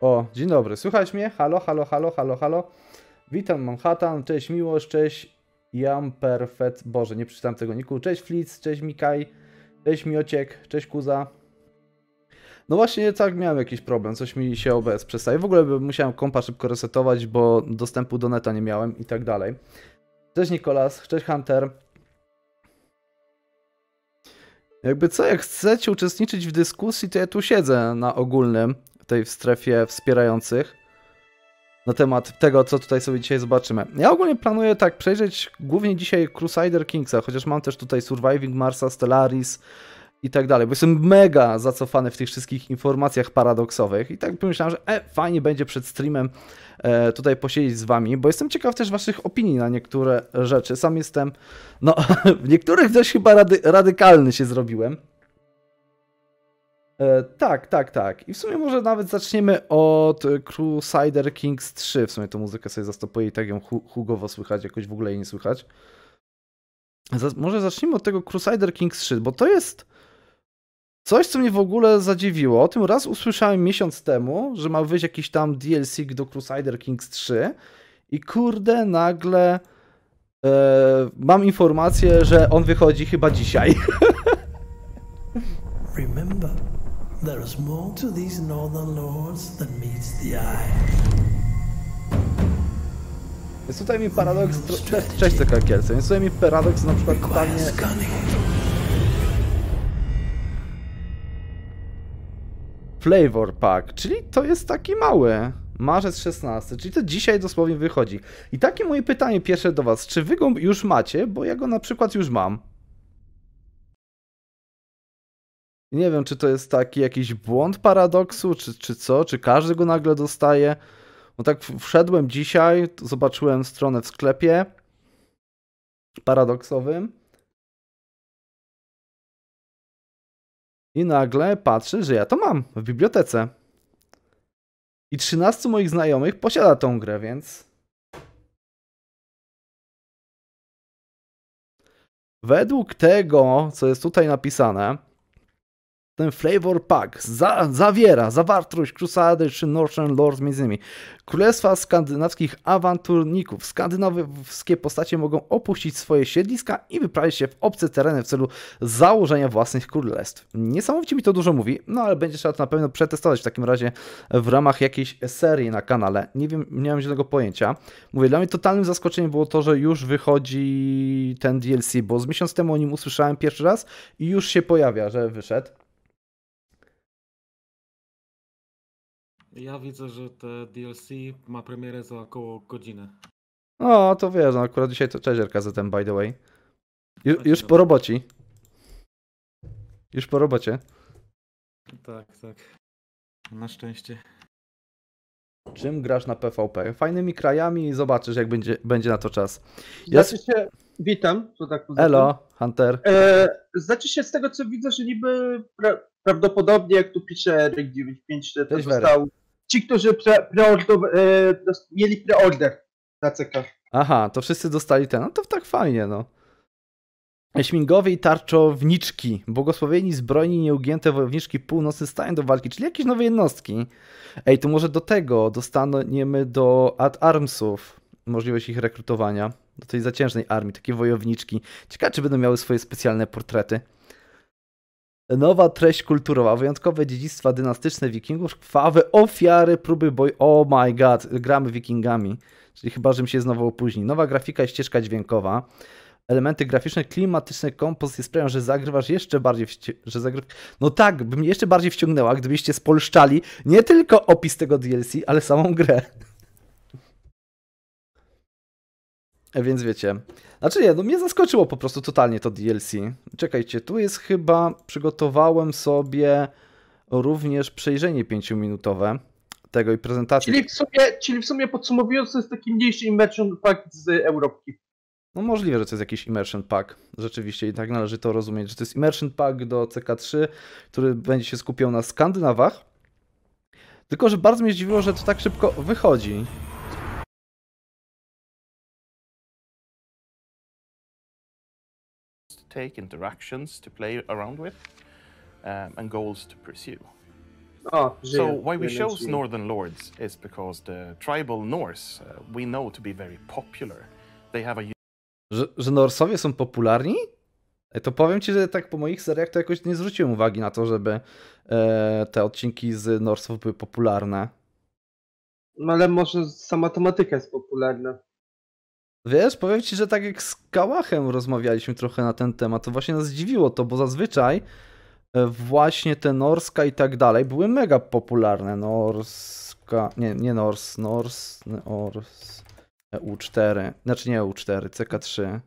O, dzień dobry, słychać mnie? Halo, halo, halo, halo, halo. Witam Manhattan, cześć Miłosz, cześć Jam Perfect. Boże, nie przeczytam tego niku. Cześć Flitz, cześć Mikaj, cześć Miociek, cześć Kuza. No właśnie, tak, miałem jakiś problem, coś mi się OBS przestaje. W ogóle musiałem kompa szybko resetować, bo dostępu do neta nie miałem i tak dalej. Cześć Nikolas, cześć Hunter. Jakby co, jak chcecie uczestniczyć w dyskusji, to ja tu siedzę na ogólnym tutaj w strefie wspierających na temat tego, co tutaj sobie dzisiaj zobaczymy. Ja ogólnie planuję tak przejrzeć głównie dzisiaj Crusader Kingsa, chociaż mam też tutaj Surviving Marsa, Stellaris i tak dalej, bo jestem mega zacofany w tych wszystkich informacjach paradoksowych i tak pomyślałem, że e, fajnie będzie przed streamem e, tutaj posiedzieć z wami, bo jestem ciekaw też waszych opinii na niektóre rzeczy. Sam jestem, no w niektórych dość chyba rady, radykalny się zrobiłem. E, tak, tak, tak. I w sumie może nawet zaczniemy od e, Crusader Kings 3. W sumie tą muzykę sobie zastopuję i tak ją hu hugowo słychać, jakoś w ogóle jej nie słychać. może zacznijmy od tego Crusader Kings 3, bo to jest coś, co mnie w ogóle zadziwiło. O tym raz usłyszałem miesiąc temu, że ma wyjść jakiś tam DLC do Crusader Kings 3 i kurde, nagle e, mam informację, że on wychodzi chyba dzisiaj. Remember. There is more to these northern lords than meets the eye. Jest tutaj mi paradoks, cześć co kalkielce, jest tutaj mi paradoks na przykład pytanie... Flavor Pack, czyli to jest taki mały, marzec 16, czyli to dzisiaj dosłownie wychodzi. I takie moje pytanie pierwsze do Was, czy Wy go już macie, bo ja go na przykład już mam. Nie wiem, czy to jest taki jakiś błąd paradoksu, czy, czy co, czy każdy go nagle dostaje. No tak wszedłem dzisiaj, zobaczyłem stronę w sklepie paradoksowym i nagle patrzę, że ja to mam w bibliotece. I 13 moich znajomych posiada tą grę, więc... Według tego, co jest tutaj napisane, ten flavor pack za, zawiera zawartość Crusady czy Northern Lords między innymi. Królestwa skandynawskich awanturników. Skandynawskie postacie mogą opuścić swoje siedliska i wyprawić się w obce tereny w celu założenia własnych królestw. Niesamowicie mi to dużo mówi, no ale będzie trzeba to na pewno przetestować w takim razie w ramach jakiejś serii na kanale. Nie wiem, nie mam żadnego pojęcia. Mówię, dla mnie totalnym zaskoczeniem było to, że już wychodzi ten DLC, bo z miesiąc temu o nim usłyszałem pierwszy raz i już się pojawia, że wyszedł. Ja widzę, że te DLC ma premierę za około godziny. O, no, to wiesz, no akurat dzisiaj to za ten. by the way. Ju, już po roboci. Już po robocie. Tak, tak. Na szczęście. Czym grasz na PvP? Fajnymi krajami i zobaczysz, jak będzie, będzie na to czas. Ja... Znaczy się, witam, to tak Elo, Hunter. E, znaczy się z tego, co widzę, że niby pra, prawdopodobnie, jak tu pisze Rick 95 to został ci, którzy pre, e, mieli preorder na CK. Aha, to wszyscy dostali ten. No to tak fajnie, no. Śmigowie i tarczowniczki, błogosławieni zbrojni nieugięte wojowniczki północy stają do walki, czyli jakieś nowe jednostki. Ej, to może do tego dostaniemy do ad armsów możliwość ich rekrutowania, do tej zaciężnej armii, takie wojowniczki. Ciekawe, czy będą miały swoje specjalne portrety. Nowa treść kulturowa, wyjątkowe dziedzictwa dynastyczne wikingów, krwawe ofiary próby boj... Oh my god, gramy wikingami. Czyli chyba, że mi się znowu opóźni. Nowa grafika i ścieżka dźwiękowa. Elementy graficzne, klimatyczne, kompozycje sprawiają, że zagrywasz jeszcze bardziej, wci... że zagry... No tak, bym jeszcze bardziej wciągnęła, gdybyście spolszczali nie tylko opis tego DLC, ale samą grę. Więc wiecie. Znaczy nie, no mnie zaskoczyło po prostu totalnie to DLC. Czekajcie, tu jest chyba, przygotowałem sobie również przejrzenie 5-minutowe tego i prezentację. Czyli w sumie, czyli w sumie podsumowując, to jest taki mniejszy immersion pack z Europki. No możliwe, że to jest jakiś immersion pack. Rzeczywiście i tak należy to rozumieć, że to jest immersion pack do CK3, który będzie się skupiał na Skandynawach. Tylko, że bardzo mnie zdziwiło, że to tak szybko wychodzi. take, interactions to play around with, um, and goals to pursue. Oh, so yeah, why we chose Northern Lords is because the tribal Norse uh, we know to be very popular. They have a... Że, że Norsowie są popularni? E, to powiem ci, że tak po moich seriach to jakoś nie zwróciłem uwagi na to, żeby e, te odcinki z Norsów były popularne. No ale może sama tematyka jest popularna. Wiesz, powiem ci, że tak jak z Kałachem rozmawialiśmy trochę na ten temat, to właśnie nas zdziwiło to, bo zazwyczaj e, właśnie te Norska i tak dalej były mega popularne. Norska, nie, nie Nors, Nors, Nors, EU4, znaczy nie EU4, CK3.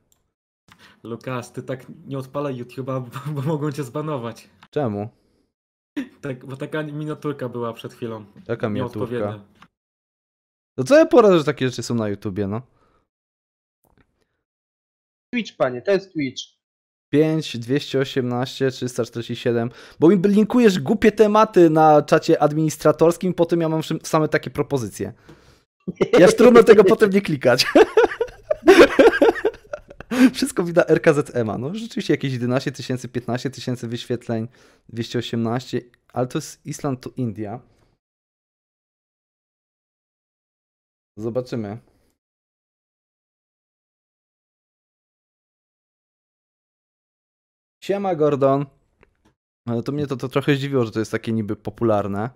Lukas, ty tak nie odpalaj YouTube'a, bo, bo mogą cię zbanować. Czemu? Tak, bo taka miniaturka była przed chwilą. Taka miniaturka. To co ja poradzę, że takie rzeczy są na YouTubie, no? Twitch, panie, to jest Twitch. 5, 218, 347, bo mi linkujesz głupie tematy na czacie administratorskim, potem ja mam same takie propozycje. Ja trudno tego potem nie klikać. Wszystko widać RKZ EMA. No rzeczywiście jakieś 11 tysięcy, 15 tysięcy wyświetleń, 218, ale to jest Island to India. Zobaczymy. Siema Gordon. No to mnie to, to trochę zdziwiło, że to jest takie niby popularne.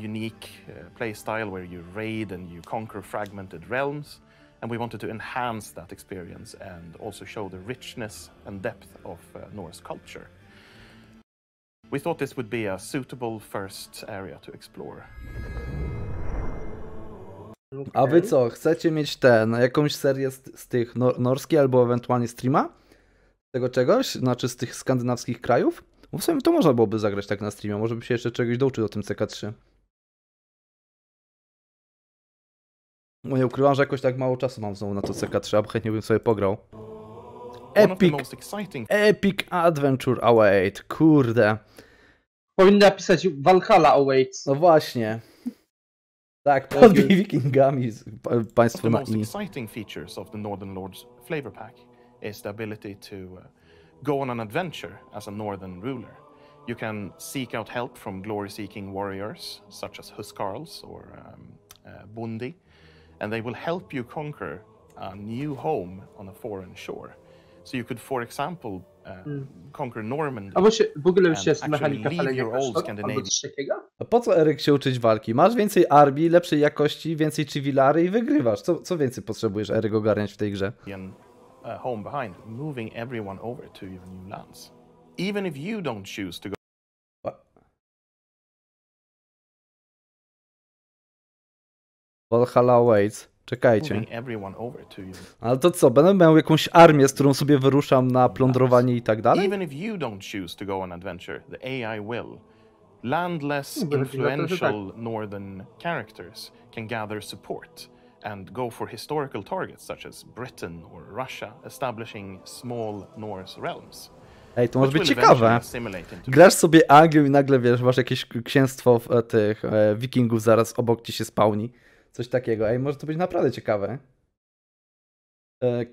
Unique e, playstyle where you raid and you conquer fragmented realms and we wanted to enhance that experience and also show the richness and depth of uh, Norse culture. We thought this would be a suitable first area to explore. Okay. A wy co, chcecie mieć ten, jakąś serię z, z tych nor norskiej albo ewentualnie streama? tego czegoś, znaczy z tych skandynawskich krajów. w sumie to można byłoby zagrać tak na streamie, może by się jeszcze czegoś douczył o tym CK3. No nie ukrywam, że jakoś tak mało czasu mam znowu na to CK3, a chętnie bym sobie pograł. Epic, Epic Adventure Await, kurde. Powinny napisać Valhalla Awaits. No właśnie. Tak, pod wikingami państwo na i. is the ability to uh, go on an adventure as a northern ruler. You can seek out help from glory-seeking warriors, such as Huskarls or um, uh, Bundi, and they will help you conquer a new home on a foreign shore. So you could, for example, uh, hmm. conquer Normandy. A właśnie w ogóle już jest mechanika palenia A po co Eryk się uczyć walki? Masz więcej armii, lepszej jakości, więcej civilary i wygrywasz. Co, co więcej potrzebujesz Eryk ogarniać w tej grze? uh, home behind, moving everyone over to your new lands. Even if you don't choose to go. What? Valhalla awaits. Czekajcie. Ale to co, będę miał jakąś armię, z którą sobie wyruszam na plądrowanie i tak dalej? Even if you don't choose to go on adventure, the AI will. Landless, influential northern characters can gather support. and go for historical targets such as Britain or Russia, establishing small Norse realms. Ej, to może być ciekawe. Grasz sobie Anglią i nagle wiesz, masz jakieś księstwo e, tych e, wikingów zaraz obok ci się spawni. Coś takiego. Ej, może to być naprawdę ciekawe. E,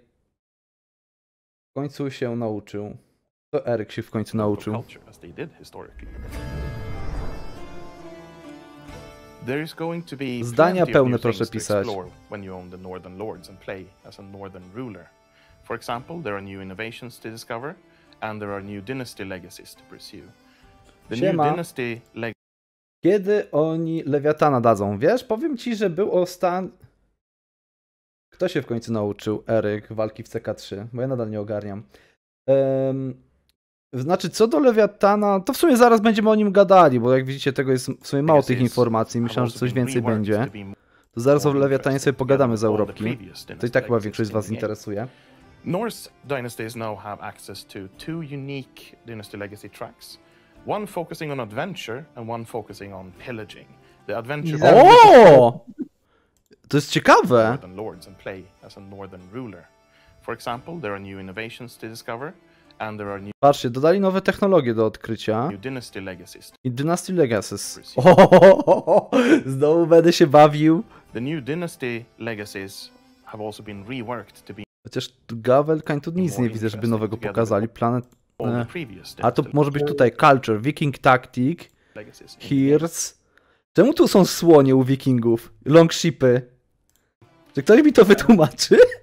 w końcu się nauczył. To Eryk się w końcu nauczył. Zdania pełne proszę pisać. For example, there are new innovations to discover and there are new dynasty legacies to pursue. The Siema. new dynasty leg Kiedy oni Lewiatana dadzą? Wiesz, powiem ci, że był ostan... Kto się w końcu nauczył, Eryk, walki w CK3? Bo ja nadal nie ogarniam. Um, znaczy, co do Lewiatana, to w sumie zaraz będziemy o nim gadali, bo jak widzicie, tego jest w sumie mało tych informacji. Myślałem, że coś więcej będzie. To zaraz o Lewiatanie sobie pogadamy z Europki. To i tak chyba większość z Was interesuje. Norse dynasties now have access to two unique dynasty legacy tracks. One focusing on adventure and one focusing on pillaging. The adventure. O! To jest ciekawe. Northern lords and play as a northern ruler. For example, there are new innovations to discover. Patrzcie, dodali nowe technologie do odkrycia. I Dynasty Legacies. Ohohoho, znowu będę się bawił. The new Dynasty Legacies have also been reworked to be Chociaż Gavelkań tu nic nie widzę, żeby nowego pokazali. Planet... E. A to może być tutaj Culture, Viking Tactic, Hears. Czemu tu są słonie u wikingów? Longshipy. Czy ktoś mi to wytłumaczy?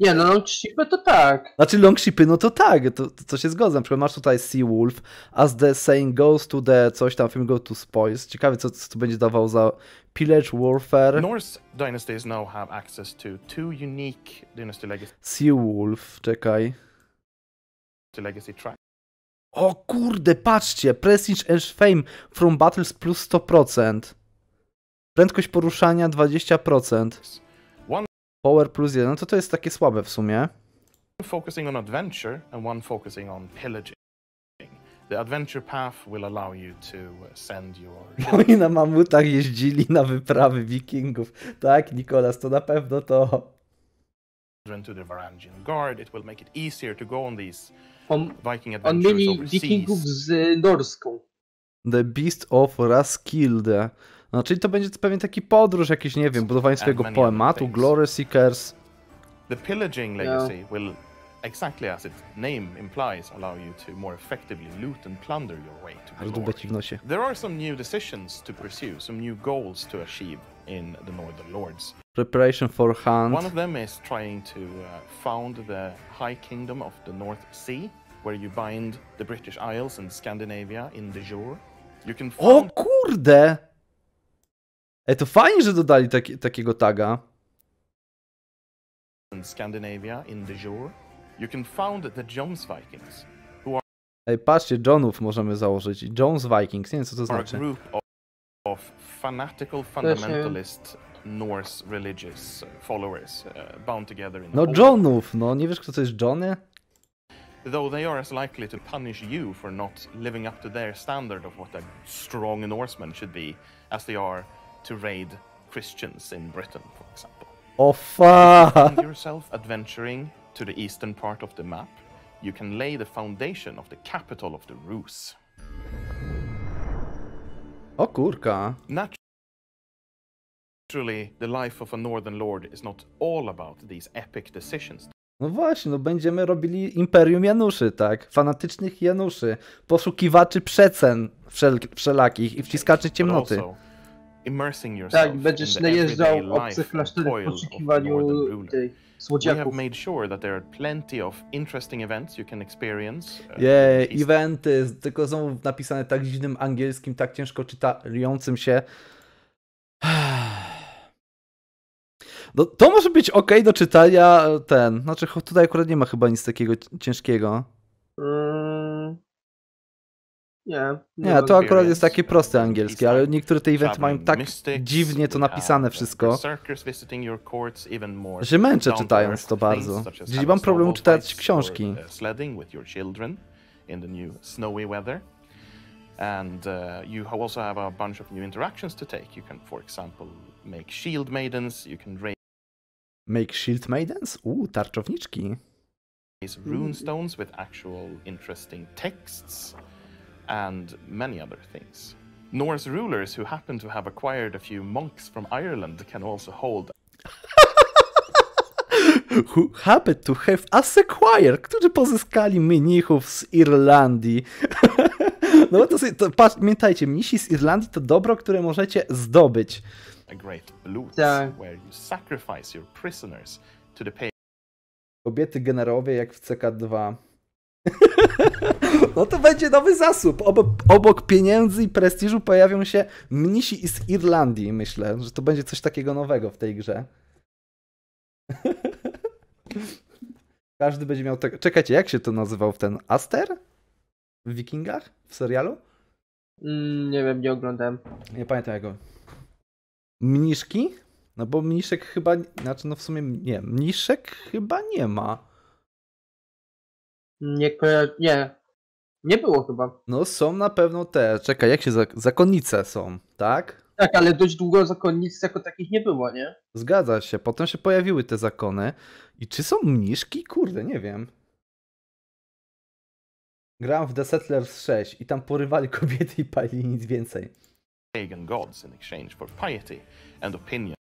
Nie, no longshipy to tak. Znaczy longshipy, no to tak, to, to, to się zgodzę. Na przykład masz tutaj Sea Wolf, as the saying goes to the coś tam, film go to spoils. Ciekawe, co, co to będzie dawało za Pillage Warfare. Norse dynasties now have access to two unique dynasty legacy. Sea Wolf, czekaj. Legacy track. O kurde, patrzcie, Prestige and Fame from Battles plus 100%. Prędkość poruszania 20%. Power plus 1, no to to jest takie słabe w sumie. Focusing on adventure and one focusing on pillaging. The adventure path will allow you to uh, send your... Oni na mamutach jeździli na wyprawy wikingów. Tak, Nikolas, to na pewno to. ...to the Varangian Guard, it will make it easier to go on these on, Viking adventures on mieli wikingów z Norską. The Beast of Raskilde. No, czyli to będzie pewien taki podróż jakiś, nie wiem, budowanie swojego poematu, Glory Seekers. The pillaging legacy yeah. will, exactly as its name implies, allow you to more effectively loot and plunder your way to glory. There are some new decisions to pursue, some new goals to achieve in the Northern Lords. Preparation for Hunt. One of them is trying to uh, found the High Kingdom of the North Sea, where you bind the British Isles and Scandinavia in the Jure. You can found... O kurde! Ej, to fajnie, że dodali taki, takiego taga. Scandinavia in the jour, you can found the Jones Vikings. Ej, patrzcie, Johnów możemy założyć. Jones Vikings, nie wiem co to znaczy. Uh, no Johnów, no nie wiesz kto to jest Johnny? though they are as likely to punish you for not living up to their standard of what a strong Norseman should be as they are to raid Christians in Britain, for example. Oh fuck! yourself adventuring to the eastern part of the map, you can lay the foundation of the capital of the Rus. O oh, kurka! Naturally, the life of a northern lord is not all about these epic decisions. No właśnie, no będziemy robili imperium Januszy, tak? Fanatycznych Januszy, poszukiwaczy przecen wszel wszelakich i wciskaczy ciemnoty. Also, immersing yourself tak, będziesz najeżdżał obcych klasztorów w poszukiwaniu tych We have made sure that there are plenty of interesting events you can experience. Yeah, uh, eventy, tylko są napisane tak dziwnym angielskim, tak ciężko czytającym się. No, to może być ok do czytania ten. Znaczy, tutaj akurat nie ma chyba nic takiego ciężkiego. Mm. Nie, nie, nie to akurat jest takie proste angielskie, ale niektóre te eventy mają tak dziwnie to napisane wszystko, że męczę czytając to bardzo. Dziś mam problem czytać książki. Uh, And uh, you also have a bunch of new interactions to take. You can, for example, make shield maidens, you can raise... Make shield maidens? Uuu, tarczowniczki. Raise rune stones with actual interesting texts and many other things. Norse rulers who happen to have acquired a few monks from Ireland can also hold. who happen to have a acquired, którzy pozyskali mnichów z Irlandii. no bo to, to pamiętajcie, mnisi z Irlandii to dobro, które możecie zdobyć. A great loot, tak. where you sacrifice your prisoners to the pay. Kobiety generowie jak w CK2. No to będzie nowy zasób. Obok, obok pieniędzy i prestiżu pojawią się mnisi z Irlandii, myślę, że to będzie coś takiego nowego w tej grze. Każdy będzie miał tego. Czekajcie, jak się to nazywał w ten Aster? W Wikingach? W serialu? Mm, nie wiem, nie oglądałem. Nie pamiętam jego. Mniszki? No bo mniszek chyba. Znaczy, no w sumie nie. Mniszek chyba nie ma. Nie Nie. Nie było chyba. No są na pewno te, czekaj, jak się, za... zakonnice są, tak? Tak, ale dość długo zakonnic jako takich nie było, nie? Zgadza się, potem się pojawiły te zakony. I czy są mniszki? Kurde, nie wiem. Grałem w The Settlers 6 i tam porywali kobiety i palili nic więcej.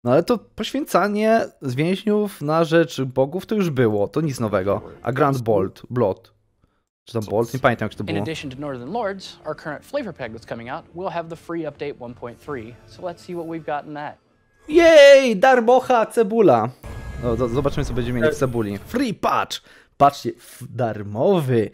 No ale to poświęcanie więźniów na rzecz bogów to już było, to nic nowego. A Grand Bolt, Blot, czy to Bolt? Nie pamiętam jak to było. In addition to Northern Lords, our current flavor pack that's coming out we'll have the free update 1.3. So let's see what we've got in that. Yay, Darmocha, cebula! No, zobaczymy co będziemy mieli w tak. cebuli. Free patch! Patrzcie, darmowy!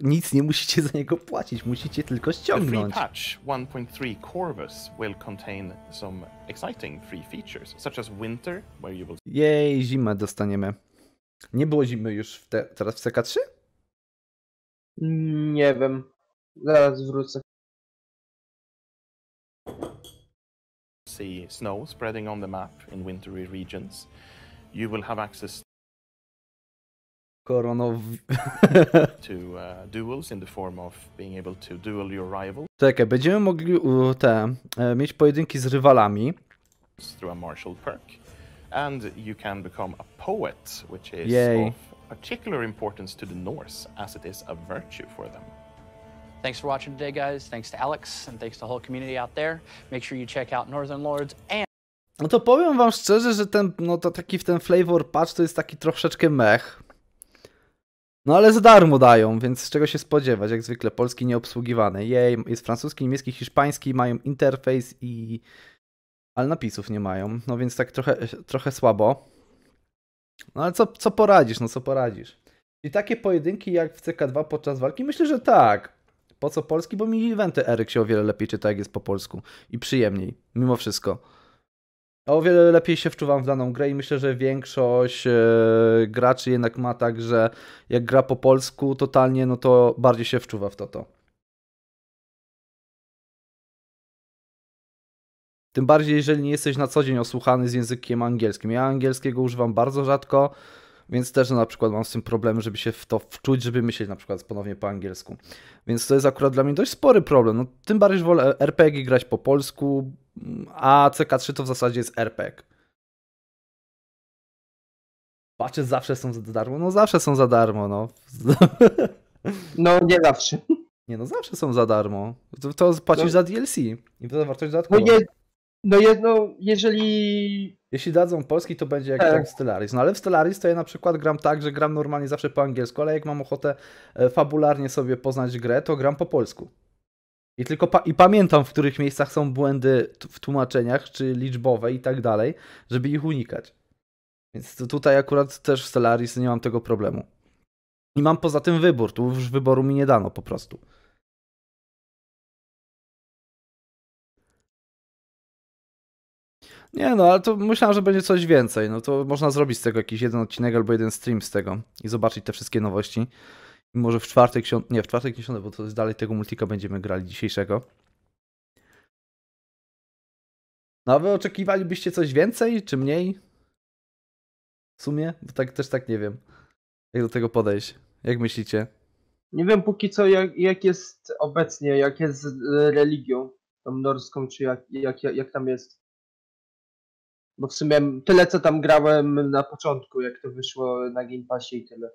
nic nie musicie za niego płacić, musicie tylko ściągnąć. The free patch 1.3 Corvus will contain some exciting free features, such as winter, where you will... Jej, zimę dostaniemy. Nie było zimy już w te, teraz w CK3? Nie wiem. Zaraz wrócę. See snow spreading on the map in wintry regions. You will have access Koronow... to uh, duels in the form of being able to duel your rival. Czekaj, będziemy mogli uh, te, uh, mieć pojedynki z rywalami. Through a martial perk. And you can become a poet, which is Yay. of particular importance to the Norse, as it is a virtue for them. Thanks for watching today, guys. Thanks to Alex, and thanks to the whole community out there. Make sure you check out Northern Lords and... No to powiem wam szczerze, że ten, no to taki w ten flavor patch to jest taki troszeczkę mech. No ale za darmo dają, więc z czego się spodziewać, jak zwykle polski nieobsługiwany. Jej, jest francuski, niemiecki, hiszpański, mają interfejs i... Ale napisów nie mają, no więc tak trochę, trochę słabo. No ale co, co poradzisz, no co poradzisz. I takie pojedynki jak w CK2 podczas walki, myślę, że tak. Po co polski? Bo mi eventy Eryk się o wiele lepiej czyta, jak jest po polsku. I przyjemniej, mimo wszystko. o wiele lepiej się wczuwam w daną grę i myślę, że większość yy, graczy jednak ma tak, że jak gra po polsku totalnie, no to bardziej się wczuwa w to to. Tym bardziej, jeżeli nie jesteś na co dzień osłuchany z językiem angielskim. Ja angielskiego używam bardzo rzadko, więc też na przykład mam z tym problem, żeby się w to wczuć, żeby myśleć na przykład ponownie po angielsku. Więc to jest akurat dla mnie dość spory problem. No, tym bardziej, że wolę RPG grać po polsku, a CK3 to w zasadzie jest RPG. Patrzę, zawsze są za darmo. No zawsze są za darmo, no. No nie zawsze. Nie, no zawsze są za darmo. To, to płacisz no. za DLC i to za wartość dodatkową. No nie, no jedno, jeżeli... Jeśli dadzą polski, to będzie jak, tak. jak Stellaris. No ale w Stellaris to ja na przykład gram tak, że gram normalnie zawsze po angielsku, ale jak mam ochotę e, fabularnie sobie poznać grę, to gram po polsku. I tylko pa i pamiętam, w których miejscach są błędy w tłumaczeniach, czy liczbowe i tak dalej, żeby ich unikać. Więc tutaj akurat też w Stellaris nie mam tego problemu. I mam poza tym wybór, tu już wyboru mi nie dano po prostu. Nie no, ale to myślałem, że będzie coś więcej. No to można zrobić z tego jakiś jeden odcinek albo jeden stream z tego i zobaczyć te wszystkie nowości. I może w czwartek, nie, w czwartek nie bo to jest dalej tego multika będziemy grali dzisiejszego. No a wy oczekiwalibyście coś więcej czy mniej? W sumie? Bo tak też tak nie wiem. Jak do tego podejść? Jak myślicie? Nie wiem póki co jak, jak jest obecnie, jak jest z religią tą norską, czy jak, jak, jak, jak tam jest. Bo w sumie tyle, co tam grałem na początku, jak to wyszło na Game Passie i tyle.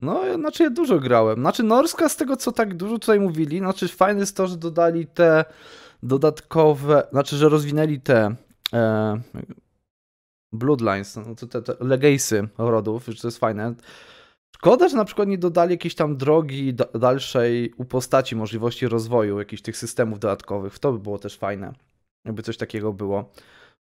No, znaczy ja dużo grałem. Znaczy Norska z tego, co tak dużo tutaj mówili, znaczy fajne jest to, że dodali te dodatkowe, znaczy, że rozwinęli te e, Bloodlines, no, te, te, te legacy rodów, że to jest fajne. Szkoda, że na przykład nie dodali jakiejś tam drogi dalszej u postaci, możliwości rozwoju jakichś tych systemów dodatkowych. To by było też fajne, jakby coś takiego było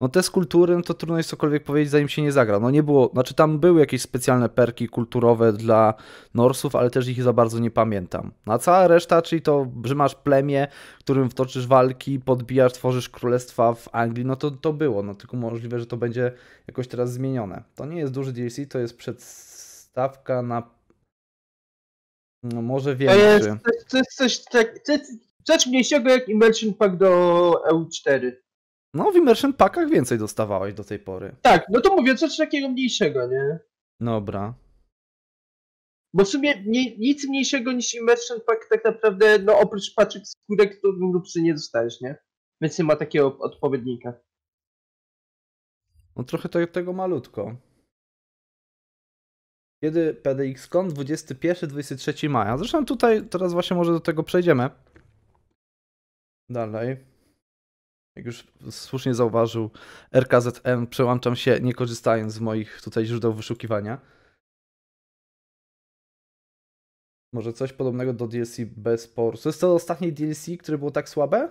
no te z kultury, no to trudno jest cokolwiek powiedzieć, zanim się nie zagra. No nie było, znaczy tam były jakieś specjalne perki kulturowe dla Norsów, ale też ich za bardzo nie pamiętam. No a cała reszta, czyli to, że masz plemię, którym wtoczysz walki, podbijasz, tworzysz królestwa w Anglii, no to to było, no tylko możliwe, że to będzie jakoś teraz zmienione. To nie jest duży DLC, to jest przedstawka na no może większy. To jest, to jest coś, tak, coś, coś mniejszego jak Immersion Pack do EU4. No, w Immersion Packach więcej dostawałeś do tej pory. Tak, no to mówię, coś takiego mniejszego, nie? Dobra. Bo w sumie nie, nic mniejszego niż Immersion Pack tak naprawdę, no oprócz paczek skórek, to w Lupsy nie dostajesz, nie? Więc nie ma takiego odpowiednika. No trochę tego, tego malutko. Kiedy PDX-Con? 21-23 maja. Zresztą tutaj teraz właśnie może do tego przejdziemy. Dalej jak już słusznie zauważył, RKZN przełączam się, nie korzystając z moich tutaj źródeł wyszukiwania. Może coś podobnego do DLC bez to Jest to ostatnie DLC, które było tak słabe?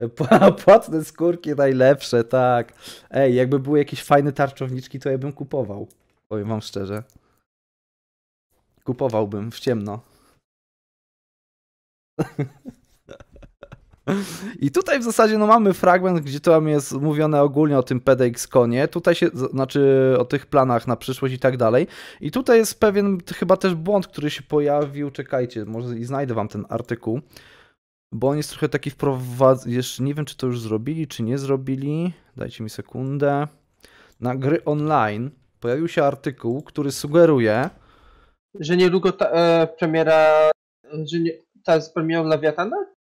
Płatne skórki najlepsze, tak. Ej, jakby były jakieś fajne tarczowniczki, to ja bym kupował. Powiem wam szczerze. Kupowałbym w ciemno. I tutaj w zasadzie no, mamy fragment, gdzie tam jest mówione ogólnie o tym PDX konie, tutaj się, znaczy o tych planach na przyszłość i tak dalej. I tutaj jest pewien chyba też błąd, który się pojawił. Czekajcie, może i znajdę wam ten artykuł, bo on jest trochę taki wprowadzony. Jeszcze nie wiem, czy to już zrobili, czy nie zrobili. Dajcie mi sekundę. Na gry online pojawił się artykuł, który sugeruje, że niedługo ta, e, premiera, że nie, ta jest premierą Lewiatana?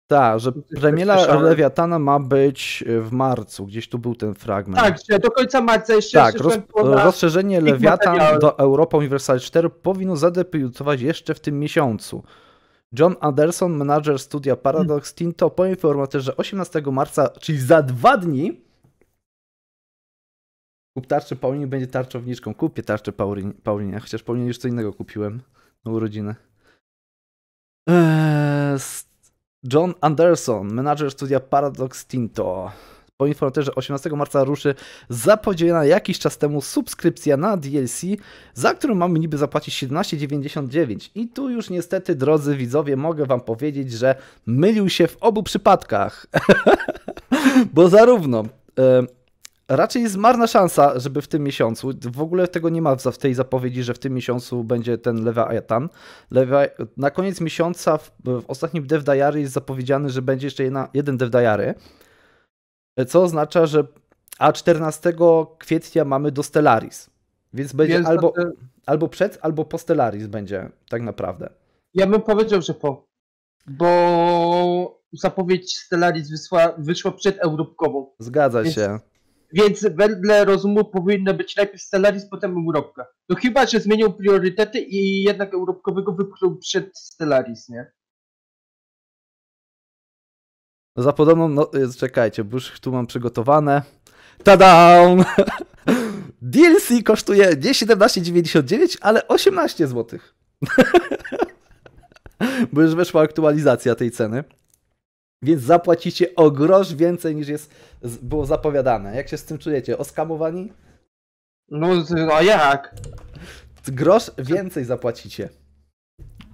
Tak, że premiera Lewiatana ma być e, w marcu, gdzieś tu był ten fragment. Tak, że do końca marca jeszcze Tak, roz, e, rozszerzenie Lewiatan do Europa Universal 4 powinno zadebiutować jeszcze w tym miesiącu. John Anderson, menadżer studia Paradox hmm. Tinto, poinformował też, że 18 marca, czyli za dwa dni, kup tarczę Paulinie, będzie tarczowniczką. Kupię tarczę Paulinie, Paulinie chociaż Paulinie już co innego kupiłem na urodzinę. Eee, John Anderson, menadżer studia Paradox Tinto, poinformował też, że 18 marca ruszy zapowiedziana jakiś czas temu subskrypcja na DLC, za którą mamy niby zapłacić 17,99. I tu już niestety, drodzy widzowie, mogę wam powiedzieć, że mylił się w obu przypadkach. Bo zarówno raczej jest marna szansa, żeby w tym miesiącu, w ogóle tego nie ma w tej zapowiedzi, że w tym miesiącu będzie ten Leviathan. Levi na koniec miesiąca w, w ostatnim Dev Diary jest zapowiedziany, że będzie jeszcze jedna, jeden Dev Diary, co oznacza, że a 14 kwietnia mamy do Stellaris, więc będzie więc albo, te... albo przed, albo po Stellaris będzie tak naprawdę. Ja bym powiedział, że po, bo zapowiedź Stellaris wysła, wyszła przed Europkową. Zgadza więc... się. Więc wedle rozumu powinno być najpierw Stellaris, potem Europka. No chyba, że zmienią priorytety i jednak Europkowego wypchnął przed Stellaris, nie? No za podobną, no e, czekajcie, bo już tu mam przygotowane. Tada! DLC kosztuje nie 17,99, ale 18 zł. bo już weszła aktualizacja tej ceny. Więc zapłacicie o grosz więcej niż jest, było zapowiadane. Jak się z tym czujecie? Oskamowani? No, a jak? Grosz więcej zapłacicie.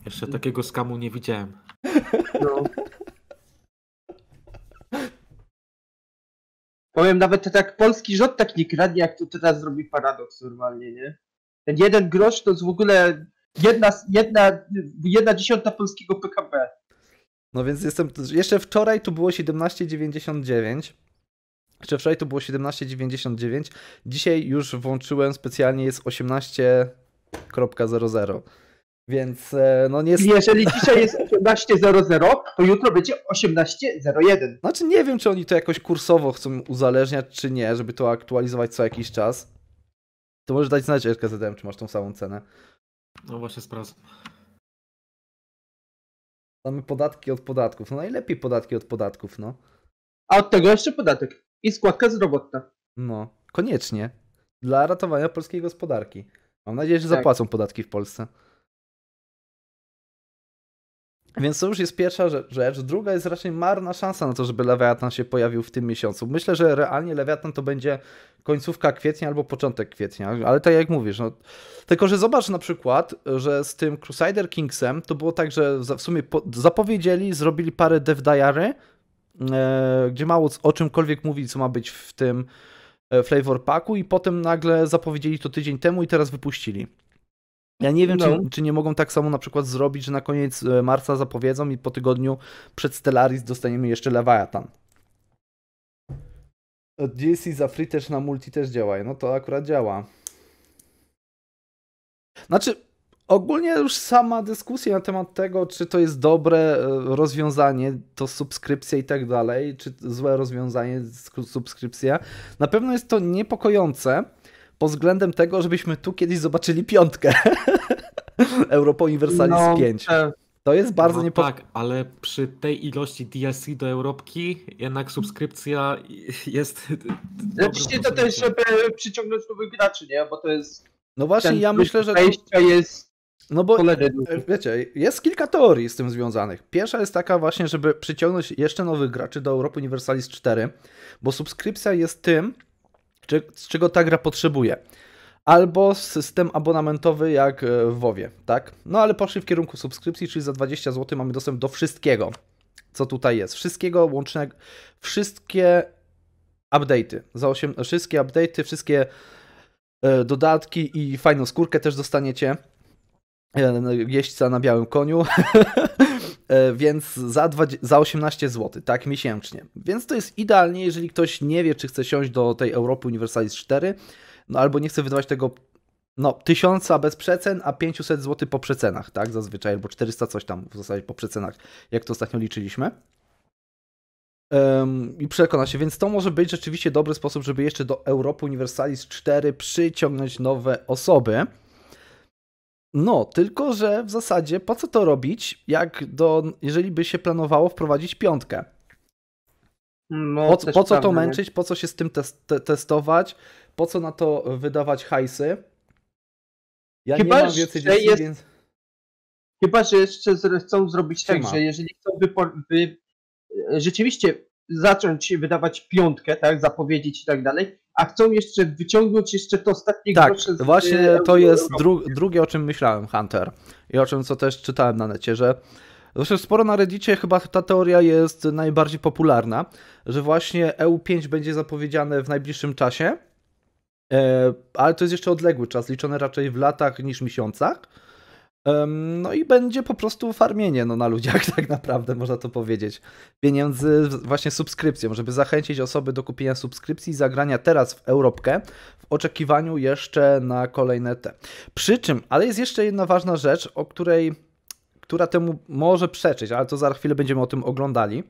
Jeszcze takiego skamu nie widziałem. No. Powiem nawet tak, polski rząd tak nie kradnie, jak to teraz zrobi paradoks normalnie, nie? Ten jeden grosz to jest w ogóle jedna, jedna, jedna dziesiąta polskiego PKB. No więc jestem. Jeszcze wczoraj tu było 17,99. Jeszcze wczoraj to było 17,99. Dzisiaj już włączyłem specjalnie jest 18.00. Więc e, no nie jest... Jeżeli dzisiaj jest 18.00, to jutro będzie 18.01. Znaczy nie wiem, czy oni to jakoś kursowo chcą uzależniać, czy nie, żeby to aktualizować co jakiś czas. To możesz dać znać RKZM, czy masz tą samą cenę. No właśnie, sprawdzam. Mamy podatki od podatków. No najlepiej podatki od podatków, no. A od tego jeszcze podatek. I składka zdrowotna. No, koniecznie. Dla ratowania polskiej gospodarki. Mam nadzieję, że tak. zapłacą podatki w Polsce. Więc to już jest pierwsza rzecz. Druga jest raczej marna szansa na to, żeby Lewiatan się pojawił w tym miesiącu. Myślę, że realnie Lewiatan to będzie końcówka kwietnia albo początek kwietnia, ale tak jak mówisz, no, tylko że zobacz na przykład, że z tym Crusader Kingsem to było tak, że w sumie zapowiedzieli, zrobili parę dev diary, e, gdzie mało o czymkolwiek mówi, co ma być w tym e, flavor packu i potem nagle zapowiedzieli to tydzień temu i teraz wypuścili. Ja nie wiem, no. czy, czy, nie mogą tak samo na przykład zrobić, że na koniec e, marca zapowiedzą i po tygodniu przed Stellaris dostaniemy jeszcze Leviathan. E, DLC za free też na multi też działa. No to akurat działa. Znaczy, ogólnie już sama dyskusja na temat tego, czy to jest dobre e, rozwiązanie, to subskrypcja i tak dalej, czy złe rozwiązanie, subskrypcja, na pewno jest to niepokojące pod względem tego, żebyśmy tu kiedyś zobaczyli piątkę. Europa Universalis no, 5. E, to jest no bardzo no, Tak, ale przy tej ilości DLC do Europki jednak subskrypcja jest... Oczywiście znaczy, to też, żeby przyciągnąć nowych graczy, nie? Bo to jest... No właśnie, ja myślę, że... to jest no bo e, wiecie, jest kilka teorii z tym związanych. Pierwsza jest taka właśnie, żeby przyciągnąć jeszcze nowych graczy do Europy Universalis 4, bo subskrypcja jest tym, z czego ta gra potrzebuje. Albo system abonamentowy jak e, w WoWie, tak? No ale poszli w kierunku subskrypcji, czyli za 20 zł mamy dostęp do wszystkiego, co tutaj jest. Wszystkiego łącznego, wszystkie update'y, za 8, wszystkie update'y, wszystkie e, dodatki i fajną skórkę też dostaniecie e, jeźdźca na białym koniu. E, więc za, 20, za 18 zł, tak, miesięcznie. Więc to jest idealnie, jeżeli ktoś nie wie, czy chce siąść do tej Europy Universalis 4, no albo nie chce wydawać tego no, 1000 bez przecen, a 500 zł po przecenach, tak, zazwyczaj, albo 400 coś tam w zasadzie po przecenach, jak to ostatnio liczyliśmy. I przekona się, więc to może być rzeczywiście dobry sposób, żeby jeszcze do Europy Universalis 4 przyciągnąć nowe osoby. No, tylko że w zasadzie po co to robić, jak do, jeżeli by się planowało wprowadzić piątkę? No, po, po co to męczyć, po co się z tym te, testować, po co na to wydawać hajsy? Ja Chyba, nie mam więcej jest... więc... Chyba, że jeszcze chcą zrobić tak, że jeżeli chcą by, rzeczywiście zacząć wydawać piątkę, tak, zapowiedzieć i tak dalej, a chcą jeszcze wyciągnąć jeszcze to ostatnie tak, grosze. Tak, właśnie e, to jest dru drugie, o czym myślałem, Hunter. I o czym co też czytałem na necie, że Zresztą sporo na Reddicie chyba ta teoria jest najbardziej popularna, że właśnie EU5 będzie zapowiedziane w najbliższym czasie, e, ale to jest jeszcze odległy czas, liczony raczej w latach niż miesiącach. No i będzie po prostu farmienie no, na ludziach, tak naprawdę można to powiedzieć. Pieniędzy właśnie subskrypcją, żeby zachęcić osoby do kupienia subskrypcji i zagrania teraz w Europkę w oczekiwaniu jeszcze na kolejne te. Przy czym, ale jest jeszcze jedna ważna rzecz, o której, która temu może przeczyć, ale to za chwilę będziemy o tym oglądali.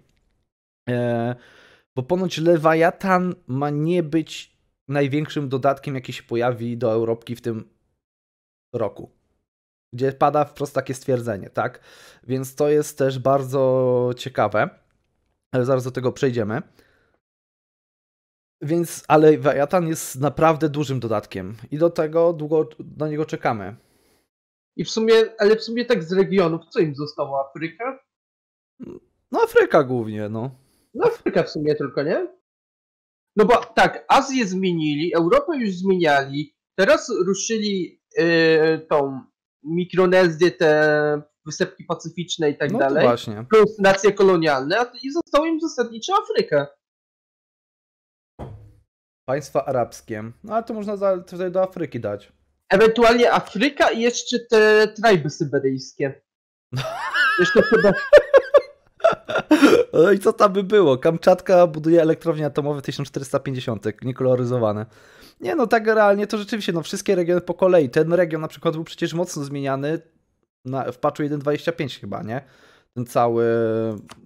E, bo ponoć Lewajatan ma nie być największym dodatkiem, jaki się pojawi do Europki w tym roku gdzie pada wprost takie stwierdzenie, tak? Więc to jest też bardzo ciekawe, ale zaraz do tego przejdziemy. Więc, ale Wajatan jest naprawdę dużym dodatkiem i do tego długo na niego czekamy. I w sumie, ale w sumie tak z regionów, co im zostało? Afryka? No Afryka głównie, no. No Afryka w sumie tylko, nie? No bo tak, Azję zmienili, Europę już zmieniali, teraz ruszyli yy, tą te wysepki pacyficzne i tak no dalej, właśnie. plus nacje kolonialne i zostało im zasadniczo Afrykę. Państwa arabskie. No ale to można za, tutaj do Afryki dać. Ewentualnie Afryka i jeszcze te trajby syberyjskie. Jeszcze chyba... No i co tam by było? Kamczatka buduje elektrownie atomowe 1450, niekoloryzowane. Nie no, tak realnie to rzeczywiście, no wszystkie regiony po kolei. Ten region na przykład był przecież mocno zmieniany na, w patchu 1.25 chyba, nie? Ten cały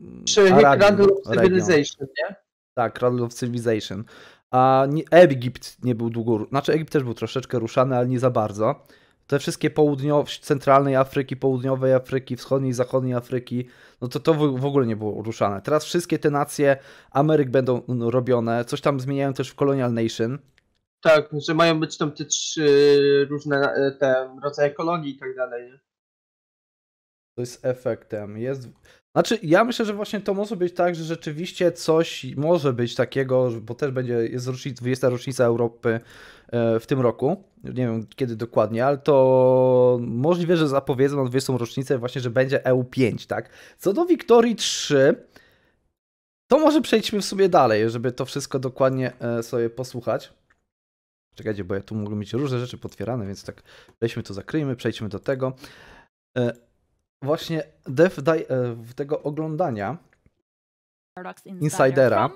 mm, Czyli Randall of Civilization, nie? Tak, Randall of Civilization. A nie, Egipt nie był długo, znaczy Egipt też był troszeczkę ruszany, ale nie za bardzo. Te wszystkie południowe, centralnej Afryki, południowej Afryki, wschodniej, zachodniej Afryki, no to to w ogóle nie było ruszane. Teraz wszystkie te nacje Ameryk będą no, robione, coś tam zmieniają też w Colonial Nation. Tak, że mają być tam te trzy różne e, te rodzaje ekologii i tak dalej. Nie? To jest efektem. Jest... Znaczy, ja myślę, że właśnie to może być tak, że rzeczywiście coś może być takiego, bo też będzie, jest rocznica, 20. rocznica Europy e, w tym roku. Nie wiem kiedy dokładnie, ale to możliwe, że zapowiedzą na 20. rocznicę właśnie, że będzie EU5, tak? Co do Wiktorii 3, to może przejdźmy w sobie dalej, żeby to wszystko dokładnie e, sobie posłuchać. Czekajcie, bo ja tu mogę mieć różne rzeczy potwierane, więc tak weźmy to, zakryjmy, przejdźmy do tego. E, właśnie dev daj, e, tego oglądania Insidera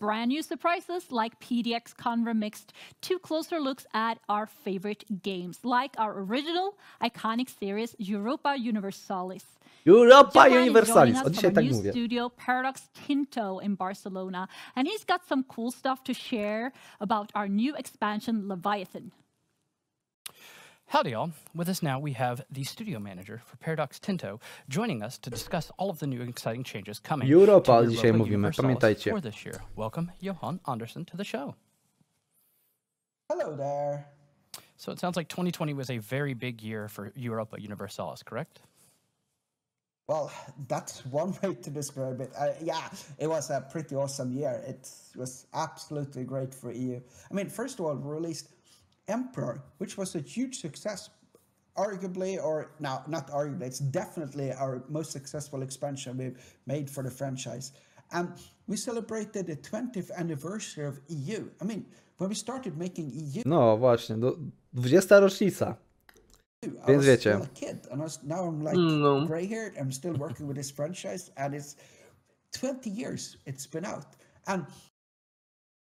brand new surprises like PDX Conra Mixed, two closer looks at our favorite games, like our original iconic series Europa Universalis. Europa Universalis. O dzisiaj tak mówię. Studio Paradox Tinto in Barcelona and he's got some cool stuff to share about our new expansion Leviathan. Howdy, all. With us now, we have the studio manager for Paradox Tinto joining us to discuss all of the new exciting changes coming. Europa to dzisiaj mówimy, pamiętajcie. For this year. Welcome, Johan Anderson, to the show. Hello there. So it sounds like 2020 was a very big year for Europa Universalis, correct? Well, that's one way to describe it. Uh, yeah, it was a pretty awesome year. It was absolutely great for EU. I mean, first of all, we released Emperor, which was a huge success, arguably, or now not arguably, it's definitely our most successful expansion we've made for the franchise. And we celebrated the 20th anniversary of EU. I mean, when we started making EU. No, właśnie, 20 rocznica. Więc wiecie. No.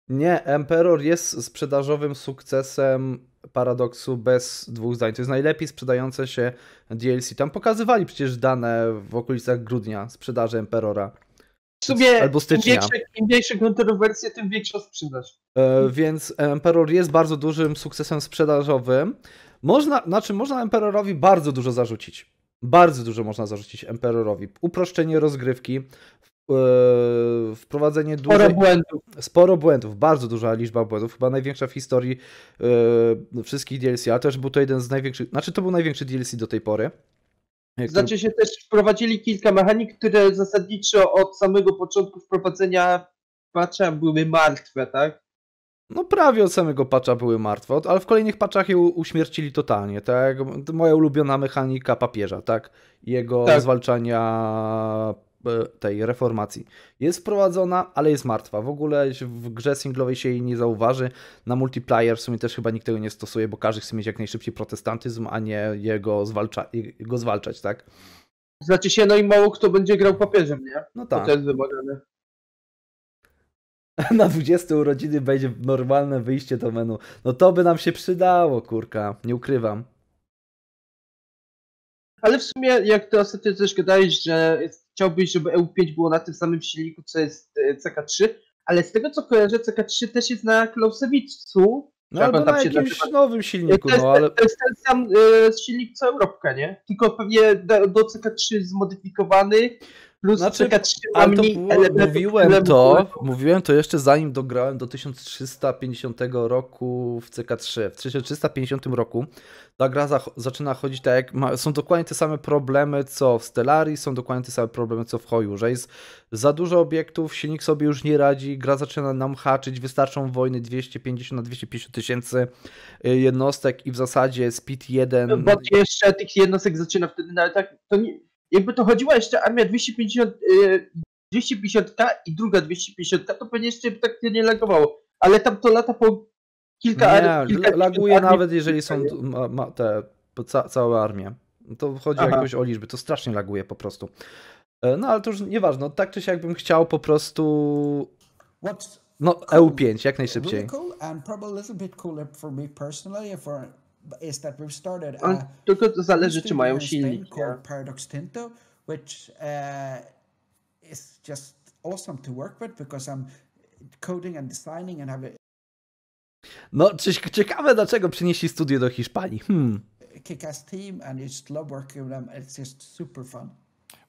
Nie, Emperor jest sprzedażowym sukcesem paradoksu bez dwóch zdań. To jest najlepiej sprzedające się DLC. Tam pokazywali przecież dane w okolicach grudnia sprzedaży Emperora. W sumie Albo stycznia. Im, większe, im większe kontrowersje, tym większa sprzedaż. E, więc Emperor jest bardzo dużym sukcesem sprzedażowym. Można, znaczy można Emperorowi bardzo dużo zarzucić. Bardzo dużo można zarzucić Emperorowi. Uproszczenie rozgrywki, Yy, wprowadzenie dużo. Sporo błędów. Sporo błędów, bardzo duża liczba błędów, chyba największa w historii yy, wszystkich DLC, ale też był to jeden z największych, znaczy to był największy DLC do tej pory. E, który... Znaczy się też wprowadzili kilka mechanik, które zasadniczo od samego początku wprowadzenia patrzę, były martwe, tak? no prawie od samego patcha były martwe, ale w kolejnych patchach je uśmiercili totalnie, tak? Moja ulubiona mechanika papieża, tak? Jego tak. zwalczania e, tej reformacji. Jest wprowadzona, ale jest martwa. W ogóle w grze singlowej się jej nie zauważy. Na multiplayer w sumie też chyba nikt tego nie stosuje, bo każdy chce mieć jak najszybciej protestantyzm, a nie jego, zwalcza, jego zwalczać, tak? Znaczy się, no i mało kto będzie grał papieżem, nie? No tak. To jest wymagane. na 20 urodziny będzie normalne wyjście do menu. No to by nam się przydało, kurka, nie ukrywam. Ale w sumie, jak ty ostatnio też gadałeś, że chciałbyś, żeby EU5 było na tym samym silniku, co jest e, CK3, ale z tego co kojarzę, CK3 też jest na Klausewicu. No albo na jakimś nazywa. nowym silniku, to jest, no ale... To jest ten sam e, silnik co Europka, nie? Tylko pewnie do, do CK3 zmodyfikowany, plus znaczy, czeka 3 ale mówiłem to, mówiłem to jeszcze zanim dograłem do 1350 roku w CK3. W 1350 roku ta gra za, zaczyna chodzić tak jak, ma, są dokładnie te same problemy co w Stellarii, są dokładnie te same problemy co w Hoju, że jest za dużo obiektów, silnik sobie już nie radzi, gra zaczyna nam haczyć, wystarczą wojny 250 na 250 tysięcy y, jednostek i w zasadzie Speed 1... No, bo jeszcze tych jednostek zaczyna wtedy, no ale tak, to nie, jakby to chodziła jeszcze armia 250, 250k y, i druga 250k, to pewnie jeszcze tak nie lagowało. Ale tam to lata po kilka nie, armii. laguje armii, nawet jeżeli są ma, ma te ca, całe armie. To chodzi Aha. jakoś o liczby, to strasznie laguje po prostu. E, no ale to już nieważne, no, tak czy siak bym chciał po prostu... No EU5 jak najszybciej is that we've started a tylko to zależy, czy mają silnik. Paradox Tinto, which uh, is just awesome to work with because I'm coding and designing and have a no, coś ciekawe, dlaczego przynieśli studio do Hiszpanii. Hmm. Kick-ass team and I just love working with them. It's just super fun.